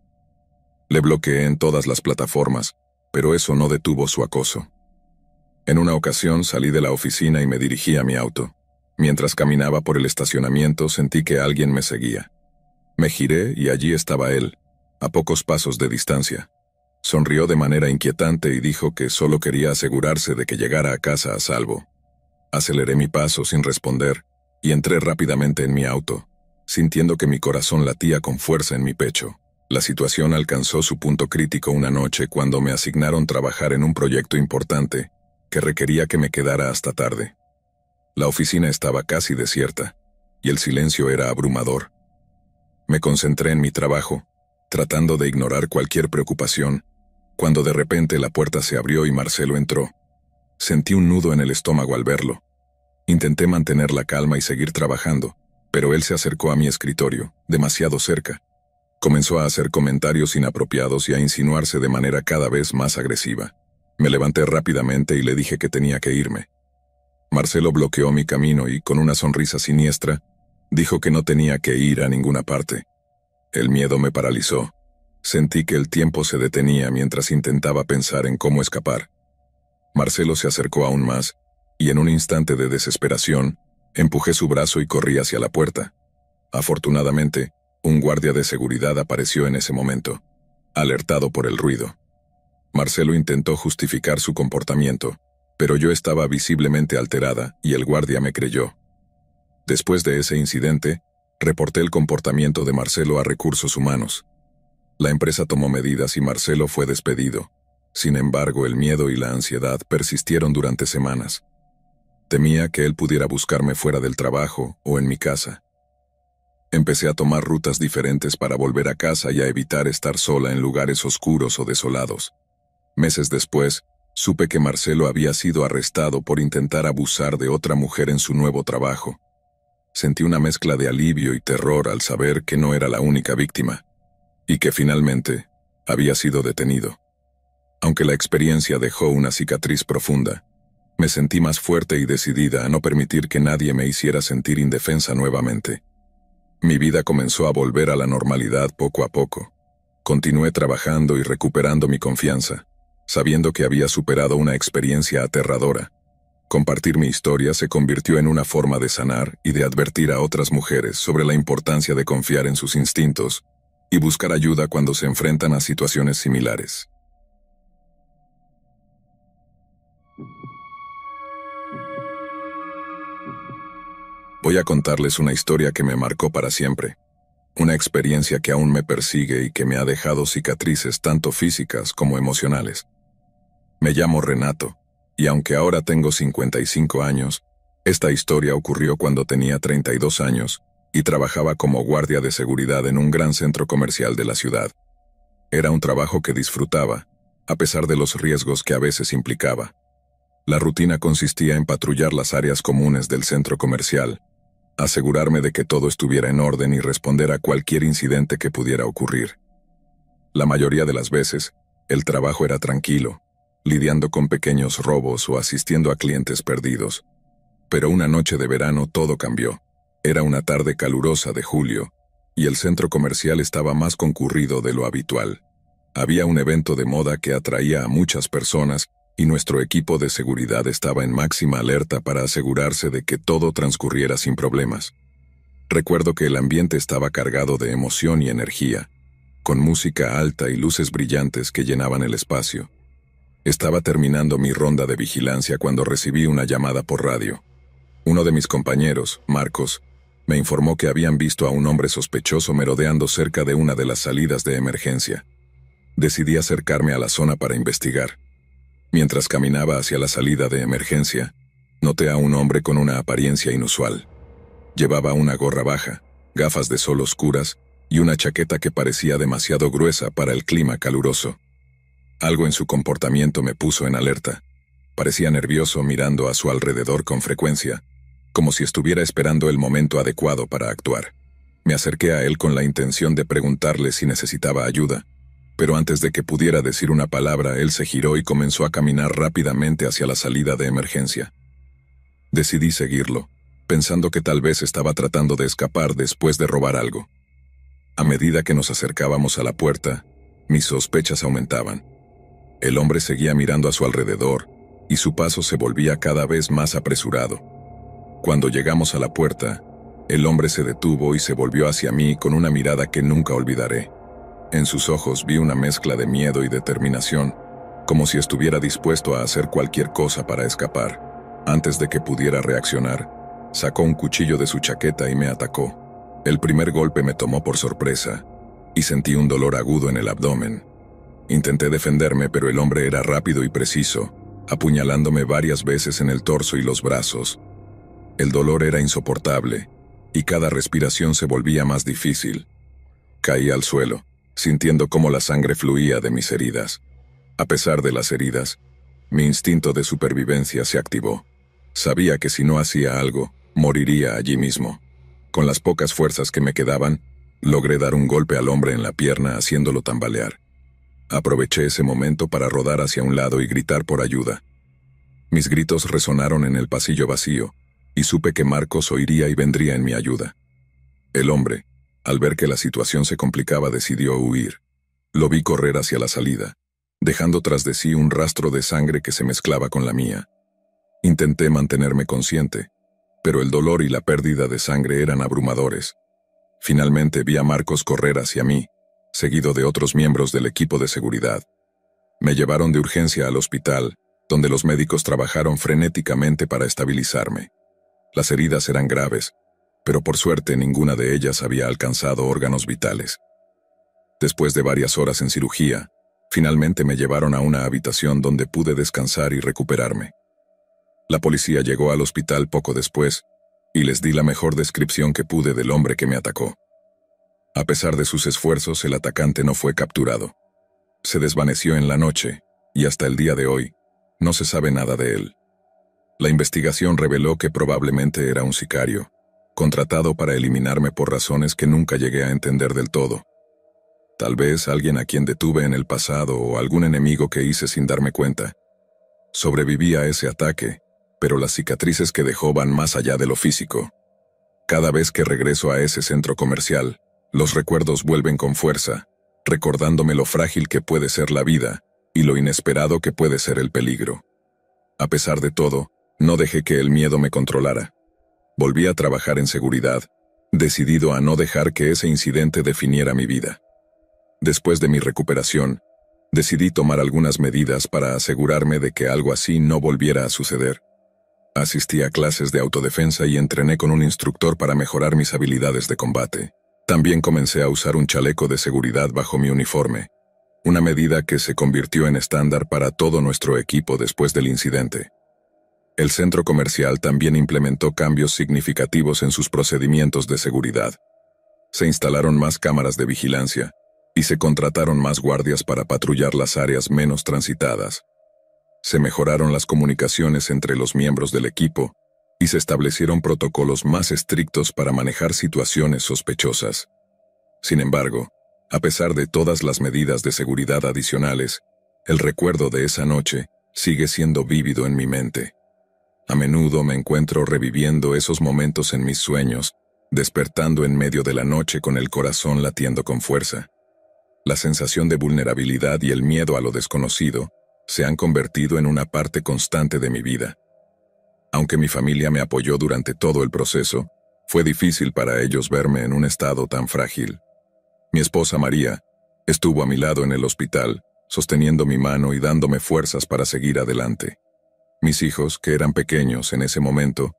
Speaker 1: Le bloqueé en todas las plataformas, pero eso no detuvo su acoso. En una ocasión salí de la oficina y me dirigí a mi auto. Mientras caminaba por el estacionamiento sentí que alguien me seguía. Me giré y allí estaba él, a pocos pasos de distancia. Sonrió de manera inquietante y dijo que solo quería asegurarse de que llegara a casa a salvo. Aceleré mi paso sin responder y entré rápidamente en mi auto, sintiendo que mi corazón latía con fuerza en mi pecho. La situación alcanzó su punto crítico una noche cuando me asignaron trabajar en un proyecto importante que requería que me quedara hasta tarde. La oficina estaba casi desierta, y el silencio era abrumador. Me concentré en mi trabajo, tratando de ignorar cualquier preocupación, cuando de repente la puerta se abrió y Marcelo entró. Sentí un nudo en el estómago al verlo. Intenté mantener la calma y seguir trabajando, pero él se acercó a mi escritorio, demasiado cerca. Comenzó a hacer comentarios inapropiados y a insinuarse de manera cada vez más agresiva. Me levanté rápidamente y le dije que tenía que irme. Marcelo bloqueó mi camino y, con una sonrisa siniestra, dijo que no tenía que ir a ninguna parte. El miedo me paralizó. Sentí que el tiempo se detenía mientras intentaba pensar en cómo escapar. Marcelo se acercó aún más, y en un instante de desesperación, empujé su brazo y corrí hacia la puerta. Afortunadamente, un guardia de seguridad apareció en ese momento, alertado por el ruido. Marcelo intentó justificar su comportamiento, pero yo estaba visiblemente alterada y el guardia me creyó. Después de ese incidente, reporté el comportamiento de Marcelo a recursos humanos. La empresa tomó medidas y Marcelo fue despedido. Sin embargo, el miedo y la ansiedad persistieron durante semanas. Temía que él pudiera buscarme fuera del trabajo o en mi casa. Empecé a tomar rutas diferentes para volver a casa y a evitar estar sola en lugares oscuros o desolados. Meses después, supe que Marcelo había sido arrestado por intentar abusar de otra mujer en su nuevo trabajo. Sentí una mezcla de alivio y terror al saber que no era la única víctima, y que finalmente había sido detenido. Aunque la experiencia dejó una cicatriz profunda, me sentí más fuerte y decidida a no permitir que nadie me hiciera sentir indefensa nuevamente. Mi vida comenzó a volver a la normalidad poco a poco. Continué trabajando y recuperando mi confianza, sabiendo que había superado una experiencia aterradora. Compartir mi historia se convirtió en una forma de sanar y de advertir a otras mujeres sobre la importancia de confiar en sus instintos y buscar ayuda cuando se enfrentan a situaciones similares. Voy a contarles una historia que me marcó para siempre, una experiencia que aún me persigue y que me ha dejado cicatrices tanto físicas como emocionales. Me llamo Renato, y aunque ahora tengo 55 años, esta historia ocurrió cuando tenía 32 años y trabajaba como guardia de seguridad en un gran centro comercial de la ciudad. Era un trabajo que disfrutaba, a pesar de los riesgos que a veces implicaba. La rutina consistía en patrullar las áreas comunes del centro comercial, asegurarme de que todo estuviera en orden y responder a cualquier incidente que pudiera ocurrir. La mayoría de las veces, el trabajo era tranquilo, lidiando con pequeños robos o asistiendo a clientes perdidos. Pero una noche de verano todo cambió. Era una tarde calurosa de julio, y el centro comercial estaba más concurrido de lo habitual. Había un evento de moda que atraía a muchas personas y nuestro equipo de seguridad estaba en máxima alerta para asegurarse de que todo transcurriera sin problemas. Recuerdo que el ambiente estaba cargado de emoción y energía, con música alta y luces brillantes que llenaban el espacio. Estaba terminando mi ronda de vigilancia cuando recibí una llamada por radio. Uno de mis compañeros, Marcos, me informó que habían visto a un hombre sospechoso merodeando cerca de una de las salidas de emergencia. Decidí acercarme a la zona para investigar. Mientras caminaba hacia la salida de emergencia, noté a un hombre con una apariencia inusual. Llevaba una gorra baja, gafas de sol oscuras y una chaqueta que parecía demasiado gruesa para el clima caluroso. Algo en su comportamiento me puso en alerta. Parecía nervioso mirando a su alrededor con frecuencia, como si estuviera esperando el momento adecuado para actuar. Me acerqué a él con la intención de preguntarle si necesitaba ayuda, pero antes de que pudiera decir una palabra, él se giró y comenzó a caminar rápidamente hacia la salida de emergencia. Decidí seguirlo, pensando que tal vez estaba tratando de escapar después de robar algo. A medida que nos acercábamos a la puerta, mis sospechas aumentaban. El hombre seguía mirando a su alrededor, y su paso se volvía cada vez más apresurado. Cuando llegamos a la puerta, el hombre se detuvo y se volvió hacia mí con una mirada que nunca olvidaré. En sus ojos vi una mezcla de miedo y determinación, como si estuviera dispuesto a hacer cualquier cosa para escapar. Antes de que pudiera reaccionar, sacó un cuchillo de su chaqueta y me atacó. El primer golpe me tomó por sorpresa, y sentí un dolor agudo en el abdomen. Intenté defenderme, pero el hombre era rápido y preciso, apuñalándome varias veces en el torso y los brazos. El dolor era insoportable, y cada respiración se volvía más difícil. Caí al suelo, sintiendo cómo la sangre fluía de mis heridas. A pesar de las heridas, mi instinto de supervivencia se activó. Sabía que si no hacía algo, moriría allí mismo. Con las pocas fuerzas que me quedaban, logré dar un golpe al hombre en la pierna haciéndolo tambalear. Aproveché ese momento para rodar hacia un lado y gritar por ayuda. Mis gritos resonaron en el pasillo vacío, y supe que Marcos oiría y vendría en mi ayuda. El hombre, al ver que la situación se complicaba, decidió huir. Lo vi correr hacia la salida, dejando tras de sí un rastro de sangre que se mezclaba con la mía. Intenté mantenerme consciente, pero el dolor y la pérdida de sangre eran abrumadores. Finalmente vi a Marcos correr hacia mí, seguido de otros miembros del equipo de seguridad. Me llevaron de urgencia al hospital, donde los médicos trabajaron frenéticamente para estabilizarme. Las heridas eran graves, pero por suerte ninguna de ellas había alcanzado órganos vitales. Después de varias horas en cirugía, finalmente me llevaron a una habitación donde pude descansar y recuperarme. La policía llegó al hospital poco después, y les di la mejor descripción que pude del hombre que me atacó. A pesar de sus esfuerzos, el atacante no fue capturado. Se desvaneció en la noche, y hasta el día de hoy, no se sabe nada de él. La investigación reveló que probablemente era un sicario, contratado para eliminarme por razones que nunca llegué a entender del todo. Tal vez alguien a quien detuve en el pasado o algún enemigo que hice sin darme cuenta. Sobreviví a ese ataque, pero las cicatrices que dejó van más allá de lo físico. Cada vez que regreso a ese centro comercial, los recuerdos vuelven con fuerza, recordándome lo frágil que puede ser la vida y lo inesperado que puede ser el peligro. A pesar de todo, no dejé que el miedo me controlara. Volví a trabajar en seguridad, decidido a no dejar que ese incidente definiera mi vida. Después de mi recuperación, decidí tomar algunas medidas para asegurarme de que algo así no volviera a suceder. Asistí a clases de autodefensa y entrené con un instructor para mejorar mis habilidades de combate. También comencé a usar un chaleco de seguridad bajo mi uniforme, una medida que se convirtió en estándar para todo nuestro equipo después del incidente. El centro comercial también implementó cambios significativos en sus procedimientos de seguridad. Se instalaron más cámaras de vigilancia y se contrataron más guardias para patrullar las áreas menos transitadas. Se mejoraron las comunicaciones entre los miembros del equipo y se establecieron protocolos más estrictos para manejar situaciones sospechosas. Sin embargo, a pesar de todas las medidas de seguridad adicionales, el recuerdo de esa noche sigue siendo vívido en mi mente. A menudo me encuentro reviviendo esos momentos en mis sueños, despertando en medio de la noche con el corazón latiendo con fuerza. La sensación de vulnerabilidad y el miedo a lo desconocido se han convertido en una parte constante de mi vida aunque mi familia me apoyó durante todo el proceso, fue difícil para ellos verme en un estado tan frágil. Mi esposa María estuvo a mi lado en el hospital, sosteniendo mi mano y dándome fuerzas para seguir adelante. Mis hijos, que eran pequeños en ese momento,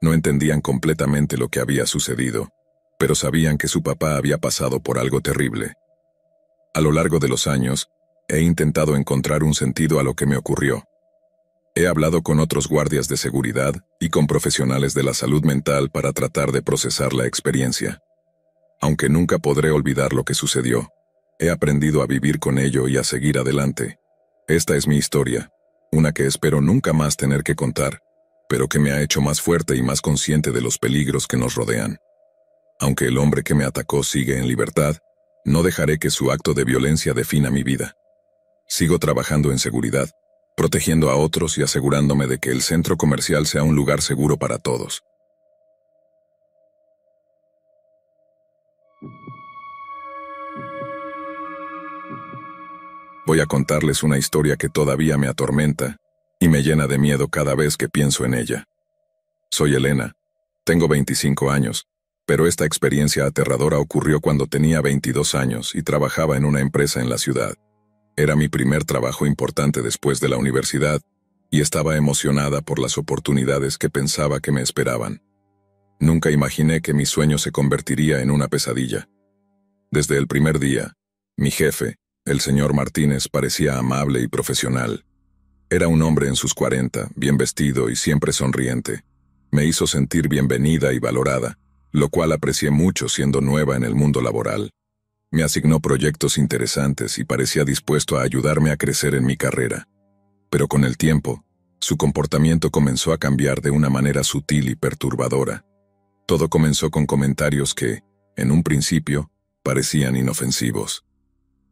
Speaker 1: no entendían completamente lo que había sucedido, pero sabían que su papá había pasado por algo terrible. A lo largo de los años, he intentado encontrar un sentido a lo que me ocurrió, He hablado con otros guardias de seguridad y con profesionales de la salud mental para tratar de procesar la experiencia. Aunque nunca podré olvidar lo que sucedió, he aprendido a vivir con ello y a seguir adelante. Esta es mi historia, una que espero nunca más tener que contar, pero que me ha hecho más fuerte y más consciente de los peligros que nos rodean. Aunque el hombre que me atacó sigue en libertad, no dejaré que su acto de violencia defina mi vida. Sigo trabajando en seguridad, protegiendo a otros y asegurándome de que el centro comercial sea un lugar seguro para todos. Voy a contarles una historia que todavía me atormenta y me llena de miedo cada vez que pienso en ella. Soy Elena, tengo 25 años, pero esta experiencia aterradora ocurrió cuando tenía 22 años y trabajaba en una empresa en la ciudad. Era mi primer trabajo importante después de la universidad y estaba emocionada por las oportunidades que pensaba que me esperaban. Nunca imaginé que mi sueño se convertiría en una pesadilla. Desde el primer día, mi jefe, el señor Martínez, parecía amable y profesional. Era un hombre en sus cuarenta, bien vestido y siempre sonriente. Me hizo sentir bienvenida y valorada, lo cual aprecié mucho siendo nueva en el mundo laboral. Me asignó proyectos interesantes y parecía dispuesto a ayudarme a crecer en mi carrera. Pero con el tiempo, su comportamiento comenzó a cambiar de una manera sutil y perturbadora. Todo comenzó con comentarios que, en un principio, parecían inofensivos.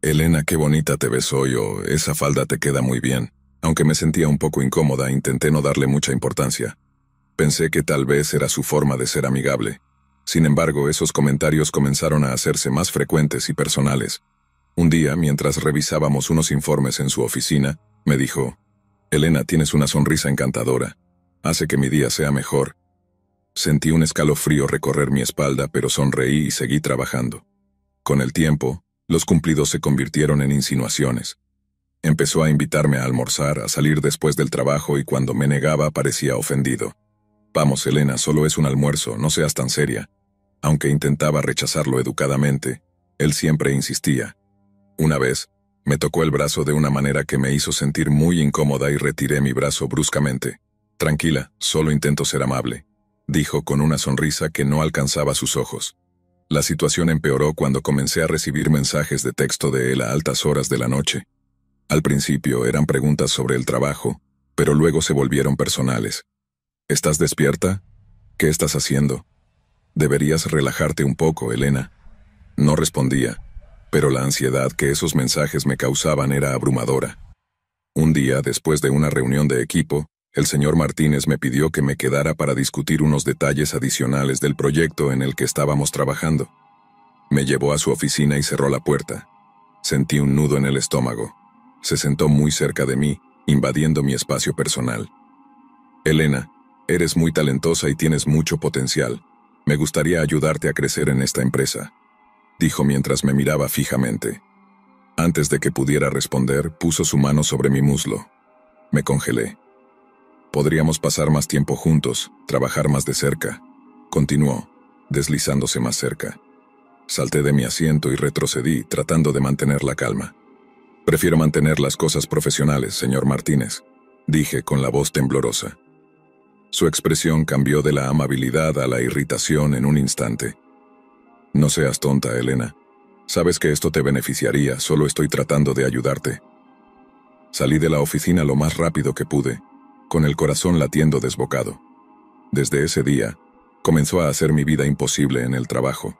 Speaker 1: Elena, qué bonita te ves hoy o esa falda te queda muy bien. Aunque me sentía un poco incómoda, intenté no darle mucha importancia. Pensé que tal vez era su forma de ser amigable, sin embargo, esos comentarios comenzaron a hacerse más frecuentes y personales. Un día, mientras revisábamos unos informes en su oficina, me dijo, Elena, tienes una sonrisa encantadora. Hace que mi día sea mejor. Sentí un escalofrío recorrer mi espalda, pero sonreí y seguí trabajando. Con el tiempo, los cumplidos se convirtieron en insinuaciones. Empezó a invitarme a almorzar, a salir después del trabajo y cuando me negaba parecía ofendido. Vamos, Elena, solo es un almuerzo, no seas tan seria. Aunque intentaba rechazarlo educadamente, él siempre insistía. Una vez, me tocó el brazo de una manera que me hizo sentir muy incómoda y retiré mi brazo bruscamente. Tranquila, solo intento ser amable, dijo con una sonrisa que no alcanzaba sus ojos. La situación empeoró cuando comencé a recibir mensajes de texto de él a altas horas de la noche. Al principio eran preguntas sobre el trabajo, pero luego se volvieron personales. ¿Estás despierta? ¿Qué estás haciendo? Deberías relajarte un poco, Elena. No respondía, pero la ansiedad que esos mensajes me causaban era abrumadora. Un día, después de una reunión de equipo, el señor Martínez me pidió que me quedara para discutir unos detalles adicionales del proyecto en el que estábamos trabajando. Me llevó a su oficina y cerró la puerta. Sentí un nudo en el estómago. Se sentó muy cerca de mí, invadiendo mi espacio personal. Elena, Eres muy talentosa y tienes mucho potencial. Me gustaría ayudarte a crecer en esta empresa, dijo mientras me miraba fijamente. Antes de que pudiera responder, puso su mano sobre mi muslo. Me congelé. Podríamos pasar más tiempo juntos, trabajar más de cerca, continuó, deslizándose más cerca. Salté de mi asiento y retrocedí, tratando de mantener la calma. Prefiero mantener las cosas profesionales, señor Martínez, dije con la voz temblorosa. Su expresión cambió de la amabilidad a la irritación en un instante. No seas tonta, Elena. Sabes que esto te beneficiaría, solo estoy tratando de ayudarte. Salí de la oficina lo más rápido que pude, con el corazón latiendo desbocado. Desde ese día, comenzó a hacer mi vida imposible en el trabajo.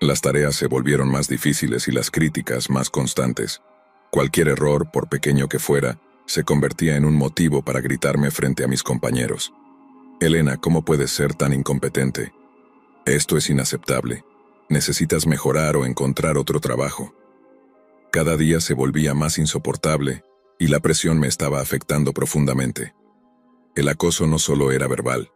Speaker 1: Las tareas se volvieron más difíciles y las críticas más constantes. Cualquier error, por pequeño que fuera, se convertía en un motivo para gritarme frente a mis compañeros. Elena, ¿cómo puedes ser tan incompetente? Esto es inaceptable. Necesitas mejorar o encontrar otro trabajo. Cada día se volvía más insoportable y la presión me estaba afectando profundamente. El acoso no solo era verbal.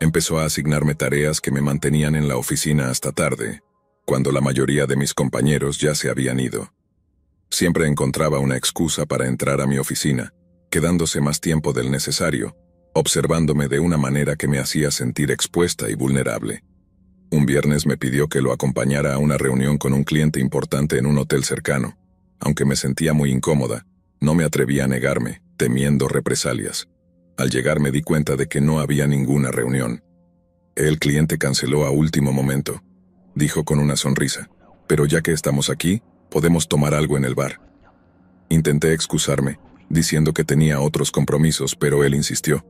Speaker 1: Empezó a asignarme tareas que me mantenían en la oficina hasta tarde, cuando la mayoría de mis compañeros ya se habían ido. Siempre encontraba una excusa para entrar a mi oficina, quedándose más tiempo del necesario, observándome de una manera que me hacía sentir expuesta y vulnerable. Un viernes me pidió que lo acompañara a una reunión con un cliente importante en un hotel cercano. Aunque me sentía muy incómoda, no me atrevía a negarme, temiendo represalias. Al llegar me di cuenta de que no había ninguna reunión. El cliente canceló a último momento, dijo con una sonrisa. Pero ya que estamos aquí, podemos tomar algo en el bar. Intenté excusarme, diciendo que tenía otros compromisos, pero él insistió.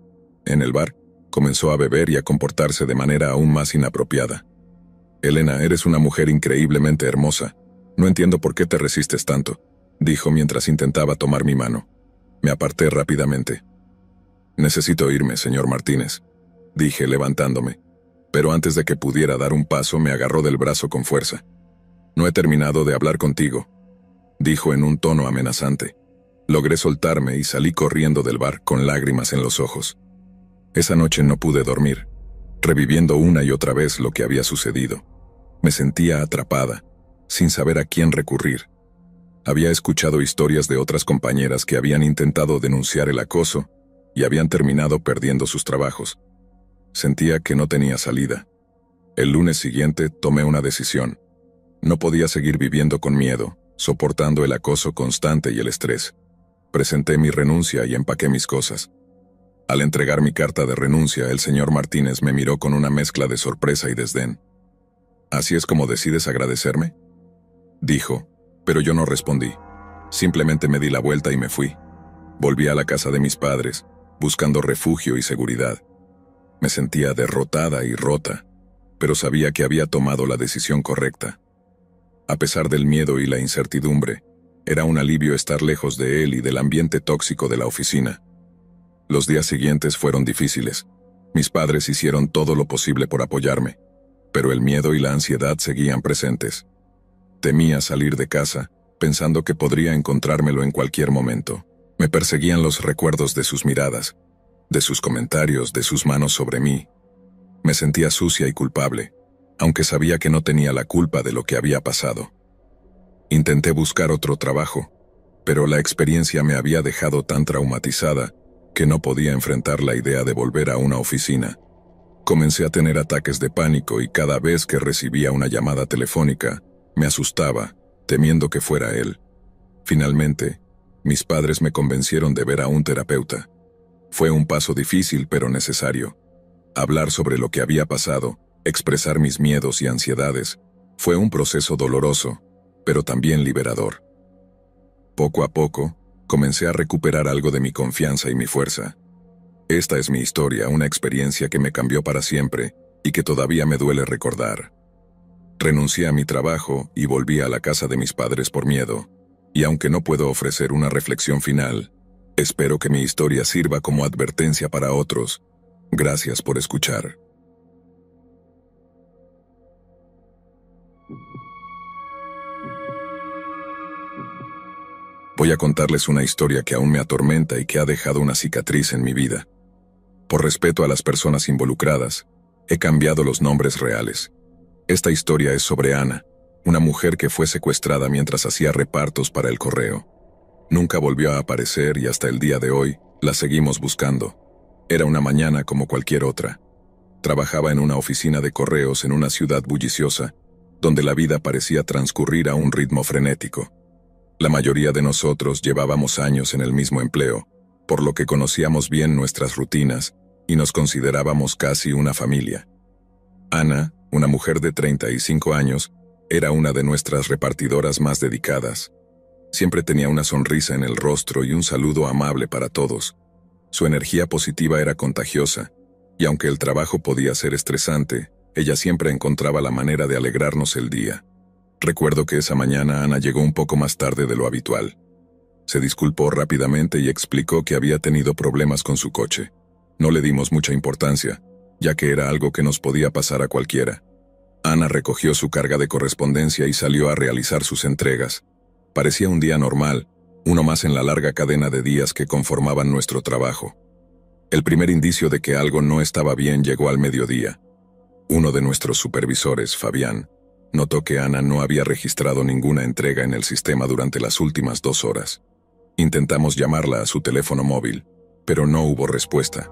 Speaker 1: En el bar, comenzó a beber y a comportarse de manera aún más inapropiada. Elena, eres una mujer increíblemente hermosa. No entiendo por qué te resistes tanto, dijo mientras intentaba tomar mi mano. Me aparté rápidamente. Necesito irme, señor Martínez, dije levantándome, pero antes de que pudiera dar un paso me agarró del brazo con fuerza. No he terminado de hablar contigo, dijo en un tono amenazante. Logré soltarme y salí corriendo del bar con lágrimas en los ojos. Esa noche no pude dormir, reviviendo una y otra vez lo que había sucedido. Me sentía atrapada, sin saber a quién recurrir. Había escuchado historias de otras compañeras que habían intentado denunciar el acoso y habían terminado perdiendo sus trabajos. Sentía que no tenía salida. El lunes siguiente tomé una decisión. No podía seguir viviendo con miedo, soportando el acoso constante y el estrés. Presenté mi renuncia y empaqué mis cosas. Al entregar mi carta de renuncia, el señor Martínez me miró con una mezcla de sorpresa y desdén. ¿Así es como decides agradecerme? Dijo, pero yo no respondí. Simplemente me di la vuelta y me fui. Volví a la casa de mis padres, buscando refugio y seguridad. Me sentía derrotada y rota, pero sabía que había tomado la decisión correcta. A pesar del miedo y la incertidumbre, era un alivio estar lejos de él y del ambiente tóxico de la oficina. Los días siguientes fueron difíciles. Mis padres hicieron todo lo posible por apoyarme, pero el miedo y la ansiedad seguían presentes. Temía salir de casa, pensando que podría encontrármelo en cualquier momento. Me perseguían los recuerdos de sus miradas, de sus comentarios, de sus manos sobre mí. Me sentía sucia y culpable, aunque sabía que no tenía la culpa de lo que había pasado. Intenté buscar otro trabajo, pero la experiencia me había dejado tan traumatizada que no podía enfrentar la idea de volver a una oficina. Comencé a tener ataques de pánico y cada vez que recibía una llamada telefónica, me asustaba, temiendo que fuera él. Finalmente, mis padres me convencieron de ver a un terapeuta. Fue un paso difícil pero necesario. Hablar sobre lo que había pasado Expresar mis miedos y ansiedades fue un proceso doloroso, pero también liberador. Poco a poco, comencé a recuperar algo de mi confianza y mi fuerza. Esta es mi historia, una experiencia que me cambió para siempre y que todavía me duele recordar. Renuncié a mi trabajo y volví a la casa de mis padres por miedo, y aunque no puedo ofrecer una reflexión final, espero que mi historia sirva como advertencia para otros. Gracias por escuchar. Voy a contarles una historia que aún me atormenta y que ha dejado una cicatriz en mi vida. Por respeto a las personas involucradas, he cambiado los nombres reales. Esta historia es sobre Ana, una mujer que fue secuestrada mientras hacía repartos para el correo. Nunca volvió a aparecer y hasta el día de hoy la seguimos buscando. Era una mañana como cualquier otra. Trabajaba en una oficina de correos en una ciudad bulliciosa, donde la vida parecía transcurrir a un ritmo frenético. La mayoría de nosotros llevábamos años en el mismo empleo, por lo que conocíamos bien nuestras rutinas y nos considerábamos casi una familia. Ana, una mujer de 35 años, era una de nuestras repartidoras más dedicadas. Siempre tenía una sonrisa en el rostro y un saludo amable para todos. Su energía positiva era contagiosa, y aunque el trabajo podía ser estresante, ella siempre encontraba la manera de alegrarnos el día. Recuerdo que esa mañana Ana llegó un poco más tarde de lo habitual. Se disculpó rápidamente y explicó que había tenido problemas con su coche. No le dimos mucha importancia, ya que era algo que nos podía pasar a cualquiera. Ana recogió su carga de correspondencia y salió a realizar sus entregas. Parecía un día normal, uno más en la larga cadena de días que conformaban nuestro trabajo. El primer indicio de que algo no estaba bien llegó al mediodía. Uno de nuestros supervisores, Fabián, Notó que Ana no había registrado ninguna entrega en el sistema durante las últimas dos horas. Intentamos llamarla a su teléfono móvil, pero no hubo respuesta.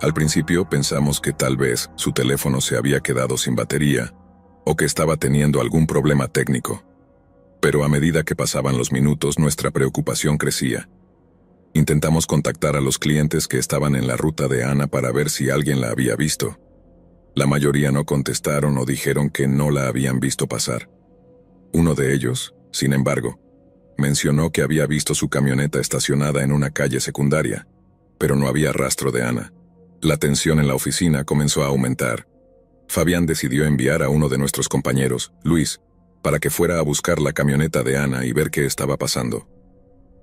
Speaker 1: Al principio pensamos que tal vez su teléfono se había quedado sin batería o que estaba teniendo algún problema técnico. Pero a medida que pasaban los minutos nuestra preocupación crecía. Intentamos contactar a los clientes que estaban en la ruta de Ana para ver si alguien la había visto, la mayoría no contestaron o dijeron que no la habían visto pasar. Uno de ellos, sin embargo, mencionó que había visto su camioneta estacionada en una calle secundaria, pero no había rastro de Ana. La tensión en la oficina comenzó a aumentar. Fabián decidió enviar a uno de nuestros compañeros, Luis, para que fuera a buscar la camioneta de Ana y ver qué estaba pasando.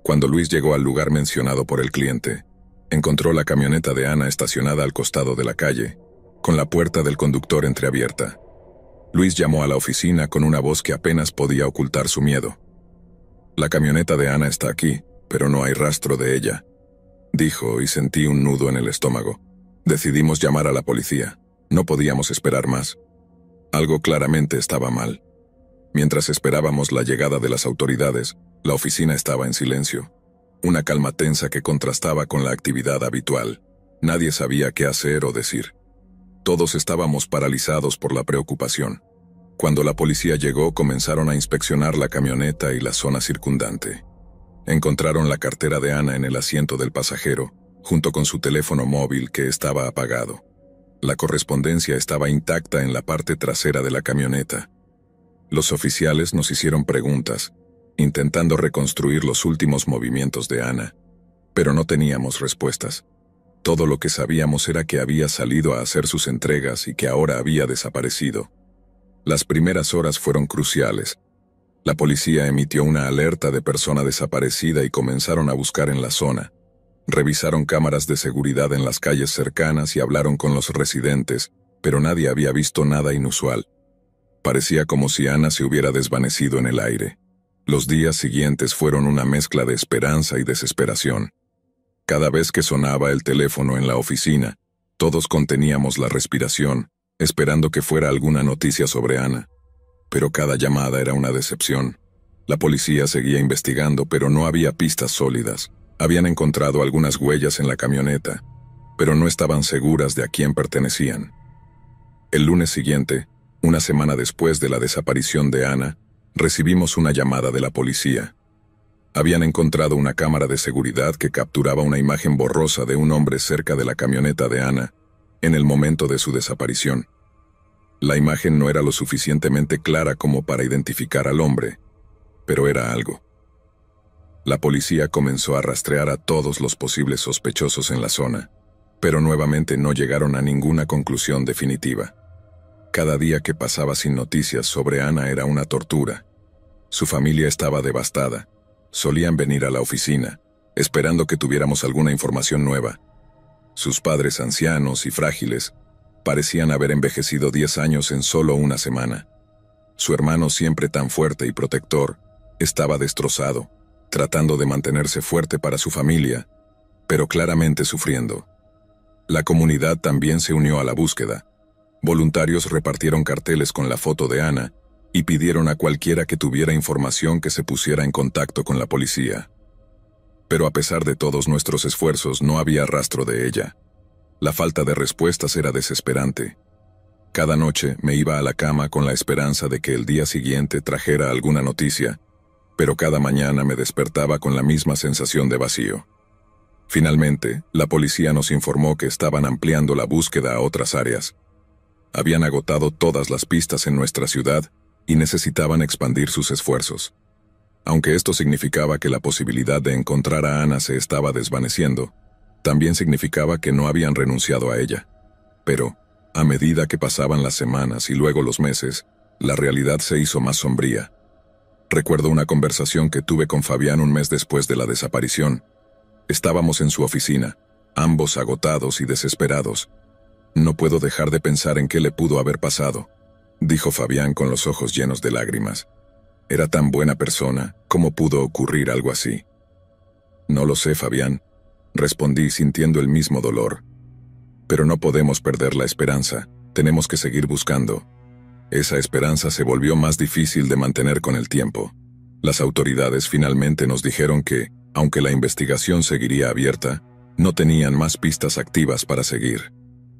Speaker 1: Cuando Luis llegó al lugar mencionado por el cliente, encontró la camioneta de Ana estacionada al costado de la calle, con la puerta del conductor entreabierta. Luis llamó a la oficina con una voz que apenas podía ocultar su miedo. La camioneta de Ana está aquí, pero no hay rastro de ella, dijo y sentí un nudo en el estómago. Decidimos llamar a la policía. No podíamos esperar más. Algo claramente estaba mal. Mientras esperábamos la llegada de las autoridades, la oficina estaba en silencio. Una calma tensa que contrastaba con la actividad habitual. Nadie sabía qué hacer o decir. Todos estábamos paralizados por la preocupación. Cuando la policía llegó comenzaron a inspeccionar la camioneta y la zona circundante. Encontraron la cartera de Ana en el asiento del pasajero, junto con su teléfono móvil que estaba apagado. La correspondencia estaba intacta en la parte trasera de la camioneta. Los oficiales nos hicieron preguntas, intentando reconstruir los últimos movimientos de Ana, pero no teníamos respuestas. Todo lo que sabíamos era que había salido a hacer sus entregas y que ahora había desaparecido. Las primeras horas fueron cruciales. La policía emitió una alerta de persona desaparecida y comenzaron a buscar en la zona. Revisaron cámaras de seguridad en las calles cercanas y hablaron con los residentes, pero nadie había visto nada inusual. Parecía como si Ana se hubiera desvanecido en el aire. Los días siguientes fueron una mezcla de esperanza y desesperación. Cada vez que sonaba el teléfono en la oficina, todos conteníamos la respiración, esperando que fuera alguna noticia sobre Ana. Pero cada llamada era una decepción. La policía seguía investigando, pero no había pistas sólidas. Habían encontrado algunas huellas en la camioneta, pero no estaban seguras de a quién pertenecían. El lunes siguiente, una semana después de la desaparición de Ana, recibimos una llamada de la policía. Habían encontrado una cámara de seguridad que capturaba una imagen borrosa de un hombre cerca de la camioneta de Ana, en el momento de su desaparición. La imagen no era lo suficientemente clara como para identificar al hombre, pero era algo. La policía comenzó a rastrear a todos los posibles sospechosos en la zona, pero nuevamente no llegaron a ninguna conclusión definitiva. Cada día que pasaba sin noticias sobre Ana era una tortura. Su familia estaba devastada, solían venir a la oficina, esperando que tuviéramos alguna información nueva. Sus padres ancianos y frágiles parecían haber envejecido 10 años en solo una semana. Su hermano, siempre tan fuerte y protector, estaba destrozado, tratando de mantenerse fuerte para su familia, pero claramente sufriendo. La comunidad también se unió a la búsqueda. Voluntarios repartieron carteles con la foto de Ana y pidieron a cualquiera que tuviera información que se pusiera en contacto con la policía. Pero a pesar de todos nuestros esfuerzos no había rastro de ella. La falta de respuestas era desesperante. Cada noche me iba a la cama con la esperanza de que el día siguiente trajera alguna noticia, pero cada mañana me despertaba con la misma sensación de vacío. Finalmente, la policía nos informó que estaban ampliando la búsqueda a otras áreas. Habían agotado todas las pistas en nuestra ciudad y necesitaban expandir sus esfuerzos. Aunque esto significaba que la posibilidad de encontrar a Ana se estaba desvaneciendo, también significaba que no habían renunciado a ella. Pero, a medida que pasaban las semanas y luego los meses, la realidad se hizo más sombría. Recuerdo una conversación que tuve con Fabián un mes después de la desaparición. Estábamos en su oficina, ambos agotados y desesperados. No puedo dejar de pensar en qué le pudo haber pasado, dijo Fabián con los ojos llenos de lágrimas. Era tan buena persona, ¿cómo pudo ocurrir algo así? No lo sé, Fabián, respondí sintiendo el mismo dolor. Pero no podemos perder la esperanza, tenemos que seguir buscando. Esa esperanza se volvió más difícil de mantener con el tiempo. Las autoridades finalmente nos dijeron que, aunque la investigación seguiría abierta, no tenían más pistas activas para seguir.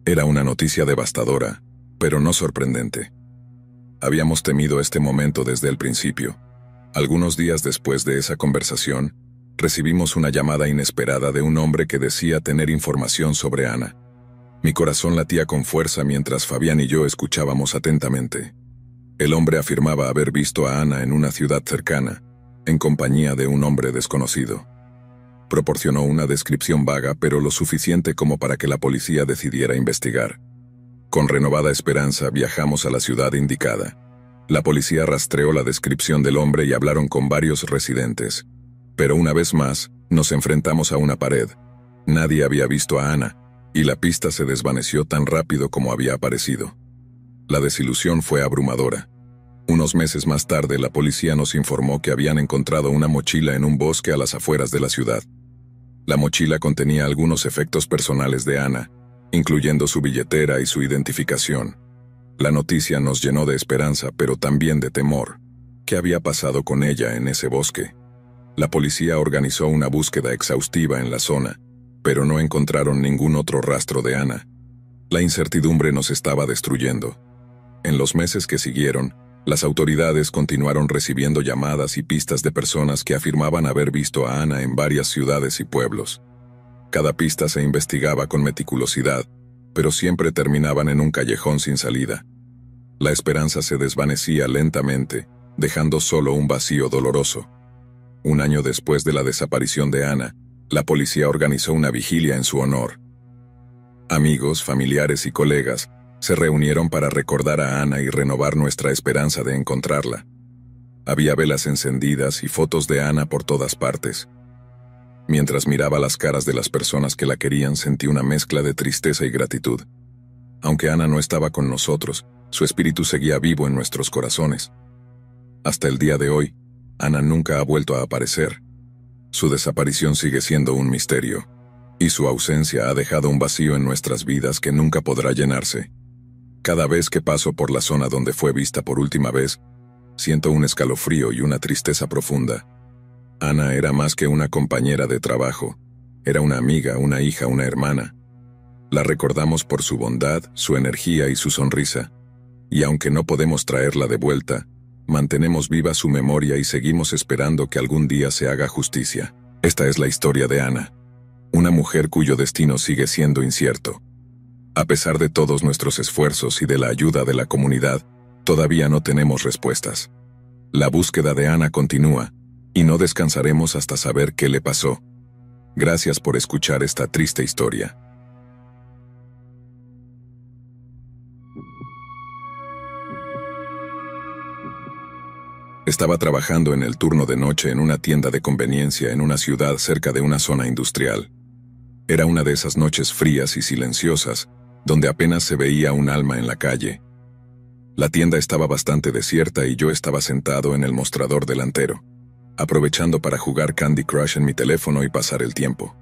Speaker 1: Era una noticia devastadora, pero no sorprendente. Habíamos temido este momento desde el principio. Algunos días después de esa conversación, recibimos una llamada inesperada de un hombre que decía tener información sobre Ana. Mi corazón latía con fuerza mientras Fabián y yo escuchábamos atentamente. El hombre afirmaba haber visto a Ana en una ciudad cercana, en compañía de un hombre desconocido. Proporcionó una descripción vaga pero lo suficiente como para que la policía decidiera investigar. Con renovada esperanza viajamos a la ciudad indicada. La policía rastreó la descripción del hombre y hablaron con varios residentes. Pero una vez más, nos enfrentamos a una pared. Nadie había visto a Ana, y la pista se desvaneció tan rápido como había aparecido. La desilusión fue abrumadora. Unos meses más tarde, la policía nos informó que habían encontrado una mochila en un bosque a las afueras de la ciudad. La mochila contenía algunos efectos personales de Ana, incluyendo su billetera y su identificación. La noticia nos llenó de esperanza, pero también de temor. ¿Qué había pasado con ella en ese bosque? La policía organizó una búsqueda exhaustiva en la zona, pero no encontraron ningún otro rastro de Ana. La incertidumbre nos estaba destruyendo. En los meses que siguieron, las autoridades continuaron recibiendo llamadas y pistas de personas que afirmaban haber visto a Ana en varias ciudades y pueblos. Cada pista se investigaba con meticulosidad, pero siempre terminaban en un callejón sin salida. La esperanza se desvanecía lentamente, dejando solo un vacío doloroso. Un año después de la desaparición de Ana, la policía organizó una vigilia en su honor. Amigos, familiares y colegas se reunieron para recordar a Ana y renovar nuestra esperanza de encontrarla. Había velas encendidas y fotos de Ana por todas partes. Mientras miraba las caras de las personas que la querían sentí una mezcla de tristeza y gratitud. Aunque Ana no estaba con nosotros, su espíritu seguía vivo en nuestros corazones. Hasta el día de hoy, Ana nunca ha vuelto a aparecer. Su desaparición sigue siendo un misterio, y su ausencia ha dejado un vacío en nuestras vidas que nunca podrá llenarse. Cada vez que paso por la zona donde fue vista por última vez, siento un escalofrío y una tristeza profunda. Ana era más que una compañera de trabajo, era una amiga, una hija, una hermana. La recordamos por su bondad, su energía y su sonrisa, y aunque no podemos traerla de vuelta, mantenemos viva su memoria y seguimos esperando que algún día se haga justicia. Esta es la historia de Ana, una mujer cuyo destino sigue siendo incierto. A pesar de todos nuestros esfuerzos y de la ayuda de la comunidad, todavía no tenemos respuestas. La búsqueda de Ana continúa, y no descansaremos hasta saber qué le pasó. Gracias por escuchar esta triste historia. Estaba trabajando en el turno de noche en una tienda de conveniencia en una ciudad cerca de una zona industrial. Era una de esas noches frías y silenciosas, donde apenas se veía un alma en la calle. La tienda estaba bastante desierta y yo estaba sentado en el mostrador delantero aprovechando para jugar Candy Crush en mi teléfono y pasar el tiempo.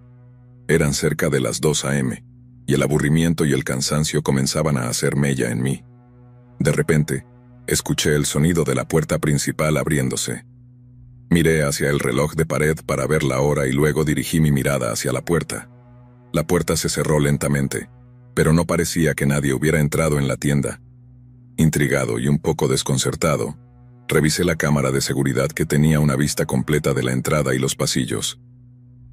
Speaker 1: Eran cerca de las 2 a.m., y el aburrimiento y el cansancio comenzaban a hacer mella en mí. De repente, escuché el sonido de la puerta principal abriéndose. Miré hacia el reloj de pared para ver la hora y luego dirigí mi mirada hacia la puerta. La puerta se cerró lentamente, pero no parecía que nadie hubiera entrado en la tienda. Intrigado y un poco desconcertado, Revisé la cámara de seguridad que tenía una vista completa de la entrada y los pasillos.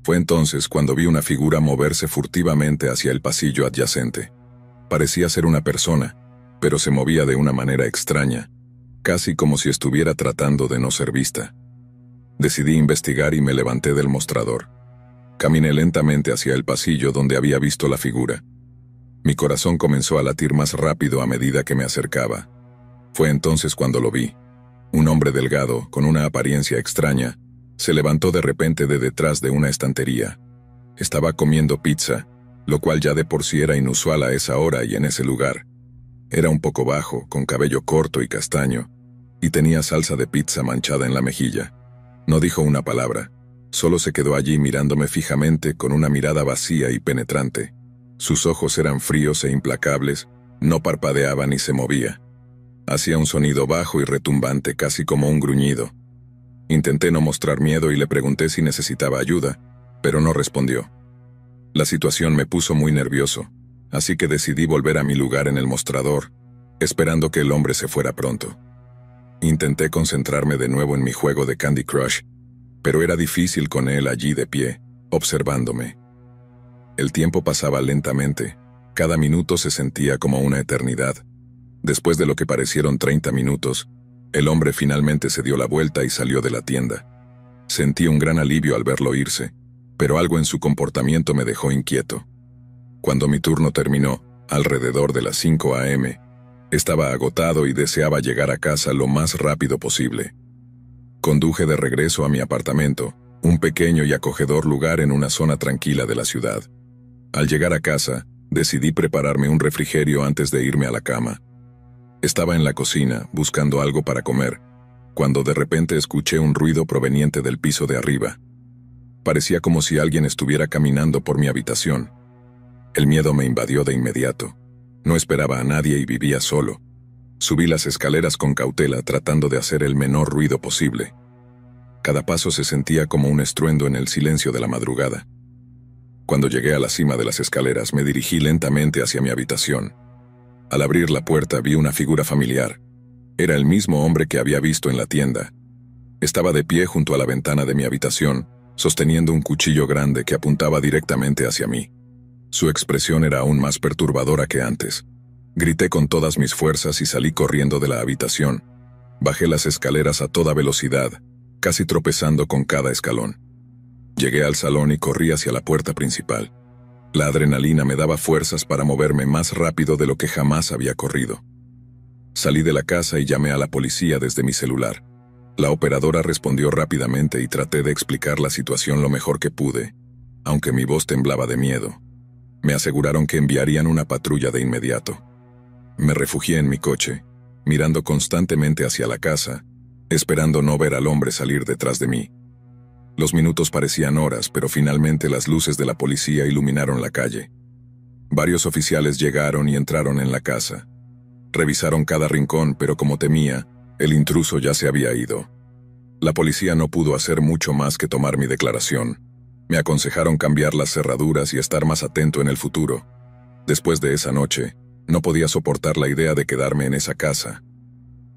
Speaker 1: Fue entonces cuando vi una figura moverse furtivamente hacia el pasillo adyacente. Parecía ser una persona, pero se movía de una manera extraña, casi como si estuviera tratando de no ser vista. Decidí investigar y me levanté del mostrador. Caminé lentamente hacia el pasillo donde había visto la figura. Mi corazón comenzó a latir más rápido a medida que me acercaba. Fue entonces cuando lo vi. Un hombre delgado, con una apariencia extraña, se levantó de repente de detrás de una estantería. Estaba comiendo pizza, lo cual ya de por sí era inusual a esa hora y en ese lugar. Era un poco bajo, con cabello corto y castaño, y tenía salsa de pizza manchada en la mejilla. No dijo una palabra, solo se quedó allí mirándome fijamente con una mirada vacía y penetrante. Sus ojos eran fríos e implacables, no parpadeaba ni se movía. Hacía un sonido bajo y retumbante, casi como un gruñido. Intenté no mostrar miedo y le pregunté si necesitaba ayuda, pero no respondió. La situación me puso muy nervioso, así que decidí volver a mi lugar en el mostrador, esperando que el hombre se fuera pronto. Intenté concentrarme de nuevo en mi juego de Candy Crush, pero era difícil con él allí de pie, observándome. El tiempo pasaba lentamente, cada minuto se sentía como una eternidad, Después de lo que parecieron 30 minutos, el hombre finalmente se dio la vuelta y salió de la tienda. Sentí un gran alivio al verlo irse, pero algo en su comportamiento me dejó inquieto. Cuando mi turno terminó, alrededor de las 5 a.m., estaba agotado y deseaba llegar a casa lo más rápido posible. Conduje de regreso a mi apartamento, un pequeño y acogedor lugar en una zona tranquila de la ciudad. Al llegar a casa, decidí prepararme un refrigerio antes de irme a la cama. Estaba en la cocina, buscando algo para comer, cuando de repente escuché un ruido proveniente del piso de arriba. Parecía como si alguien estuviera caminando por mi habitación. El miedo me invadió de inmediato. No esperaba a nadie y vivía solo. Subí las escaleras con cautela tratando de hacer el menor ruido posible. Cada paso se sentía como un estruendo en el silencio de la madrugada. Cuando llegué a la cima de las escaleras me dirigí lentamente hacia mi habitación. Al abrir la puerta vi una figura familiar. Era el mismo hombre que había visto en la tienda. Estaba de pie junto a la ventana de mi habitación, sosteniendo un cuchillo grande que apuntaba directamente hacia mí. Su expresión era aún más perturbadora que antes. Grité con todas mis fuerzas y salí corriendo de la habitación. Bajé las escaleras a toda velocidad, casi tropezando con cada escalón. Llegué al salón y corrí hacia la puerta principal. La adrenalina me daba fuerzas para moverme más rápido de lo que jamás había corrido. Salí de la casa y llamé a la policía desde mi celular. La operadora respondió rápidamente y traté de explicar la situación lo mejor que pude, aunque mi voz temblaba de miedo. Me aseguraron que enviarían una patrulla de inmediato. Me refugié en mi coche, mirando constantemente hacia la casa, esperando no ver al hombre salir detrás de mí. Los minutos parecían horas, pero finalmente las luces de la policía iluminaron la calle. Varios oficiales llegaron y entraron en la casa. Revisaron cada rincón, pero como temía, el intruso ya se había ido. La policía no pudo hacer mucho más que tomar mi declaración. Me aconsejaron cambiar las cerraduras y estar más atento en el futuro. Después de esa noche, no podía soportar la idea de quedarme en esa casa.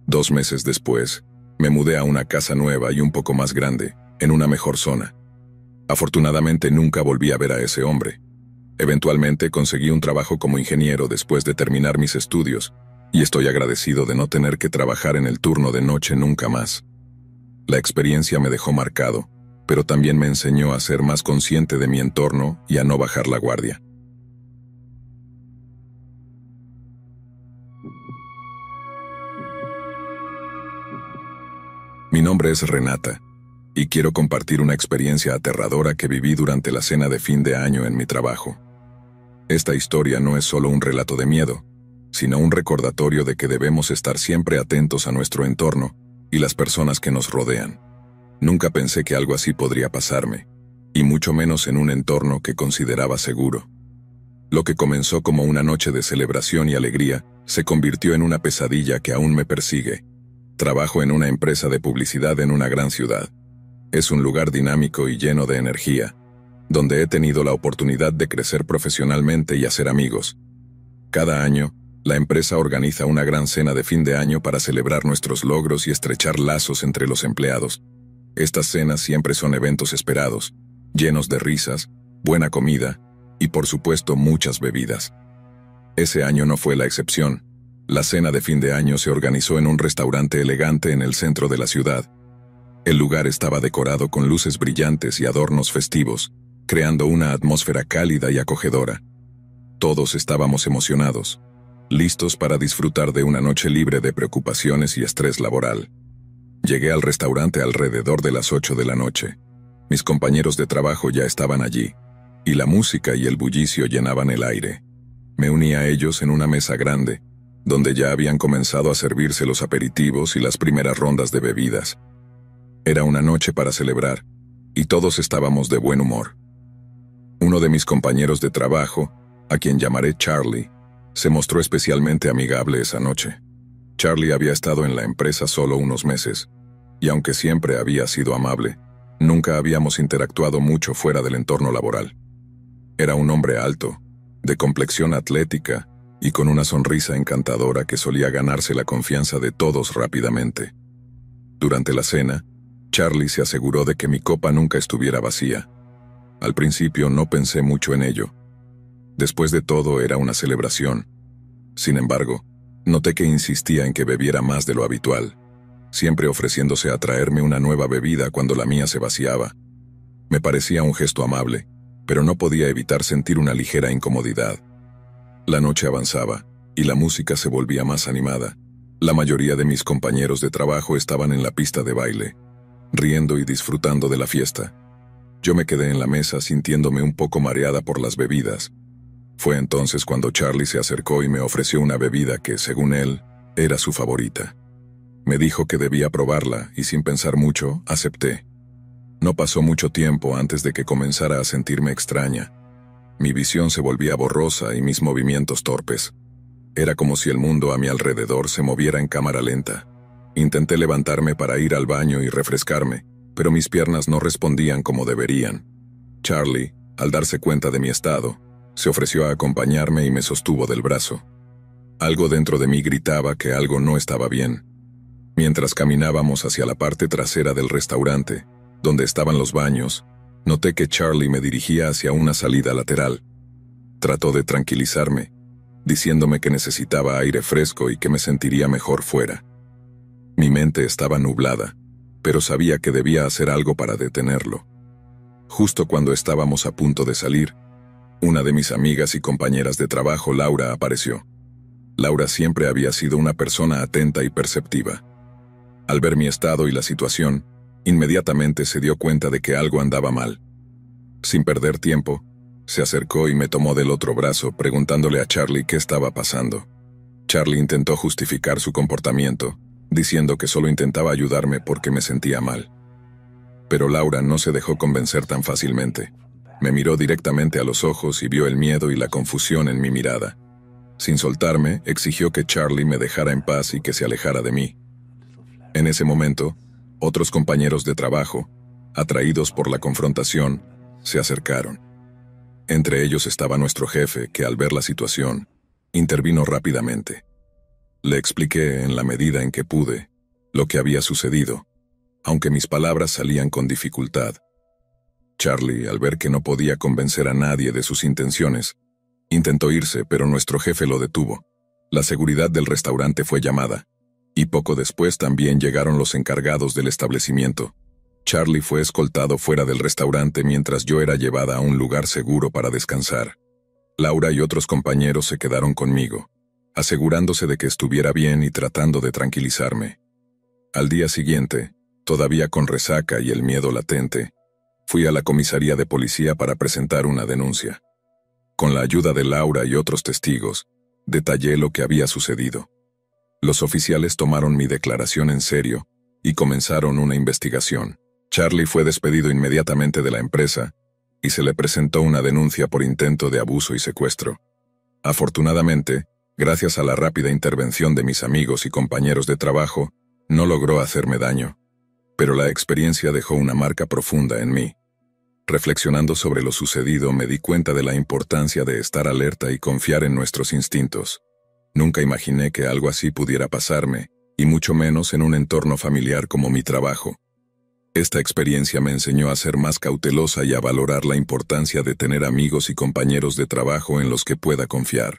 Speaker 1: Dos meses después, me mudé a una casa nueva y un poco más grande, en una mejor zona. Afortunadamente nunca volví a ver a ese hombre. Eventualmente conseguí un trabajo como ingeniero después de terminar mis estudios, y estoy agradecido de no tener que trabajar en el turno de noche nunca más. La experiencia me dejó marcado, pero también me enseñó a ser más consciente de mi entorno y a no bajar la guardia. Mi nombre es Renata y quiero compartir una experiencia aterradora que viví durante la cena de fin de año en mi trabajo. Esta historia no es solo un relato de miedo, sino un recordatorio de que debemos estar siempre atentos a nuestro entorno y las personas que nos rodean. Nunca pensé que algo así podría pasarme, y mucho menos en un entorno que consideraba seguro. Lo que comenzó como una noche de celebración y alegría, se convirtió en una pesadilla que aún me persigue. Trabajo en una empresa de publicidad en una gran ciudad es un lugar dinámico y lleno de energía, donde he tenido la oportunidad de crecer profesionalmente y hacer amigos. Cada año, la empresa organiza una gran cena de fin de año para celebrar nuestros logros y estrechar lazos entre los empleados. Estas cenas siempre son eventos esperados, llenos de risas, buena comida y por supuesto muchas bebidas. Ese año no fue la excepción. La cena de fin de año se organizó en un restaurante elegante en el centro de la ciudad, el lugar estaba decorado con luces brillantes y adornos festivos, creando una atmósfera cálida y acogedora. Todos estábamos emocionados, listos para disfrutar de una noche libre de preocupaciones y estrés laboral. Llegué al restaurante alrededor de las 8 de la noche. Mis compañeros de trabajo ya estaban allí, y la música y el bullicio llenaban el aire. Me uní a ellos en una mesa grande, donde ya habían comenzado a servirse los aperitivos y las primeras rondas de bebidas. Era una noche para celebrar, y todos estábamos de buen humor. Uno de mis compañeros de trabajo, a quien llamaré Charlie, se mostró especialmente amigable esa noche. Charlie había estado en la empresa solo unos meses, y aunque siempre había sido amable, nunca habíamos interactuado mucho fuera del entorno laboral. Era un hombre alto, de complexión atlética y con una sonrisa encantadora que solía ganarse la confianza de todos rápidamente. Durante la cena, Charlie se aseguró de que mi copa nunca estuviera vacía. Al principio no pensé mucho en ello. Después de todo era una celebración. Sin embargo, noté que insistía en que bebiera más de lo habitual, siempre ofreciéndose a traerme una nueva bebida cuando la mía se vaciaba. Me parecía un gesto amable, pero no podía evitar sentir una ligera incomodidad. La noche avanzaba, y la música se volvía más animada. La mayoría de mis compañeros de trabajo estaban en la pista de baile, riendo y disfrutando de la fiesta. Yo me quedé en la mesa sintiéndome un poco mareada por las bebidas. Fue entonces cuando Charlie se acercó y me ofreció una bebida que, según él, era su favorita. Me dijo que debía probarla y sin pensar mucho, acepté. No pasó mucho tiempo antes de que comenzara a sentirme extraña. Mi visión se volvía borrosa y mis movimientos torpes. Era como si el mundo a mi alrededor se moviera en cámara lenta. Intenté levantarme para ir al baño y refrescarme, pero mis piernas no respondían como deberían. Charlie, al darse cuenta de mi estado, se ofreció a acompañarme y me sostuvo del brazo. Algo dentro de mí gritaba que algo no estaba bien. Mientras caminábamos hacia la parte trasera del restaurante, donde estaban los baños, noté que Charlie me dirigía hacia una salida lateral. Trató de tranquilizarme, diciéndome que necesitaba aire fresco y que me sentiría mejor fuera. Mi mente estaba nublada, pero sabía que debía hacer algo para detenerlo. Justo cuando estábamos a punto de salir, una de mis amigas y compañeras de trabajo, Laura, apareció. Laura siempre había sido una persona atenta y perceptiva. Al ver mi estado y la situación, inmediatamente se dio cuenta de que algo andaba mal. Sin perder tiempo, se acercó y me tomó del otro brazo preguntándole a Charlie qué estaba pasando. Charlie intentó justificar su comportamiento, diciendo que solo intentaba ayudarme porque me sentía mal. Pero Laura no se dejó convencer tan fácilmente. Me miró directamente a los ojos y vio el miedo y la confusión en mi mirada. Sin soltarme, exigió que Charlie me dejara en paz y que se alejara de mí. En ese momento, otros compañeros de trabajo, atraídos por la confrontación, se acercaron. Entre ellos estaba nuestro jefe, que al ver la situación, intervino rápidamente. Le expliqué, en la medida en que pude, lo que había sucedido, aunque mis palabras salían con dificultad. Charlie, al ver que no podía convencer a nadie de sus intenciones, intentó irse, pero nuestro jefe lo detuvo. La seguridad del restaurante fue llamada, y poco después también llegaron los encargados del establecimiento. Charlie fue escoltado fuera del restaurante mientras yo era llevada a un lugar seguro para descansar. Laura y otros compañeros se quedaron conmigo asegurándose de que estuviera bien y tratando de tranquilizarme. Al día siguiente, todavía con resaca y el miedo latente, fui a la comisaría de policía para presentar una denuncia. Con la ayuda de Laura y otros testigos, detallé lo que había sucedido. Los oficiales tomaron mi declaración en serio y comenzaron una investigación. Charlie fue despedido inmediatamente de la empresa y se le presentó una denuncia por intento de abuso y secuestro. Afortunadamente, Gracias a la rápida intervención de mis amigos y compañeros de trabajo, no logró hacerme daño, pero la experiencia dejó una marca profunda en mí. Reflexionando sobre lo sucedido me di cuenta de la importancia de estar alerta y confiar en nuestros instintos. Nunca imaginé que algo así pudiera pasarme, y mucho menos en un entorno familiar como mi trabajo. Esta experiencia me enseñó a ser más cautelosa y a valorar la importancia de tener amigos y compañeros de trabajo en los que pueda confiar.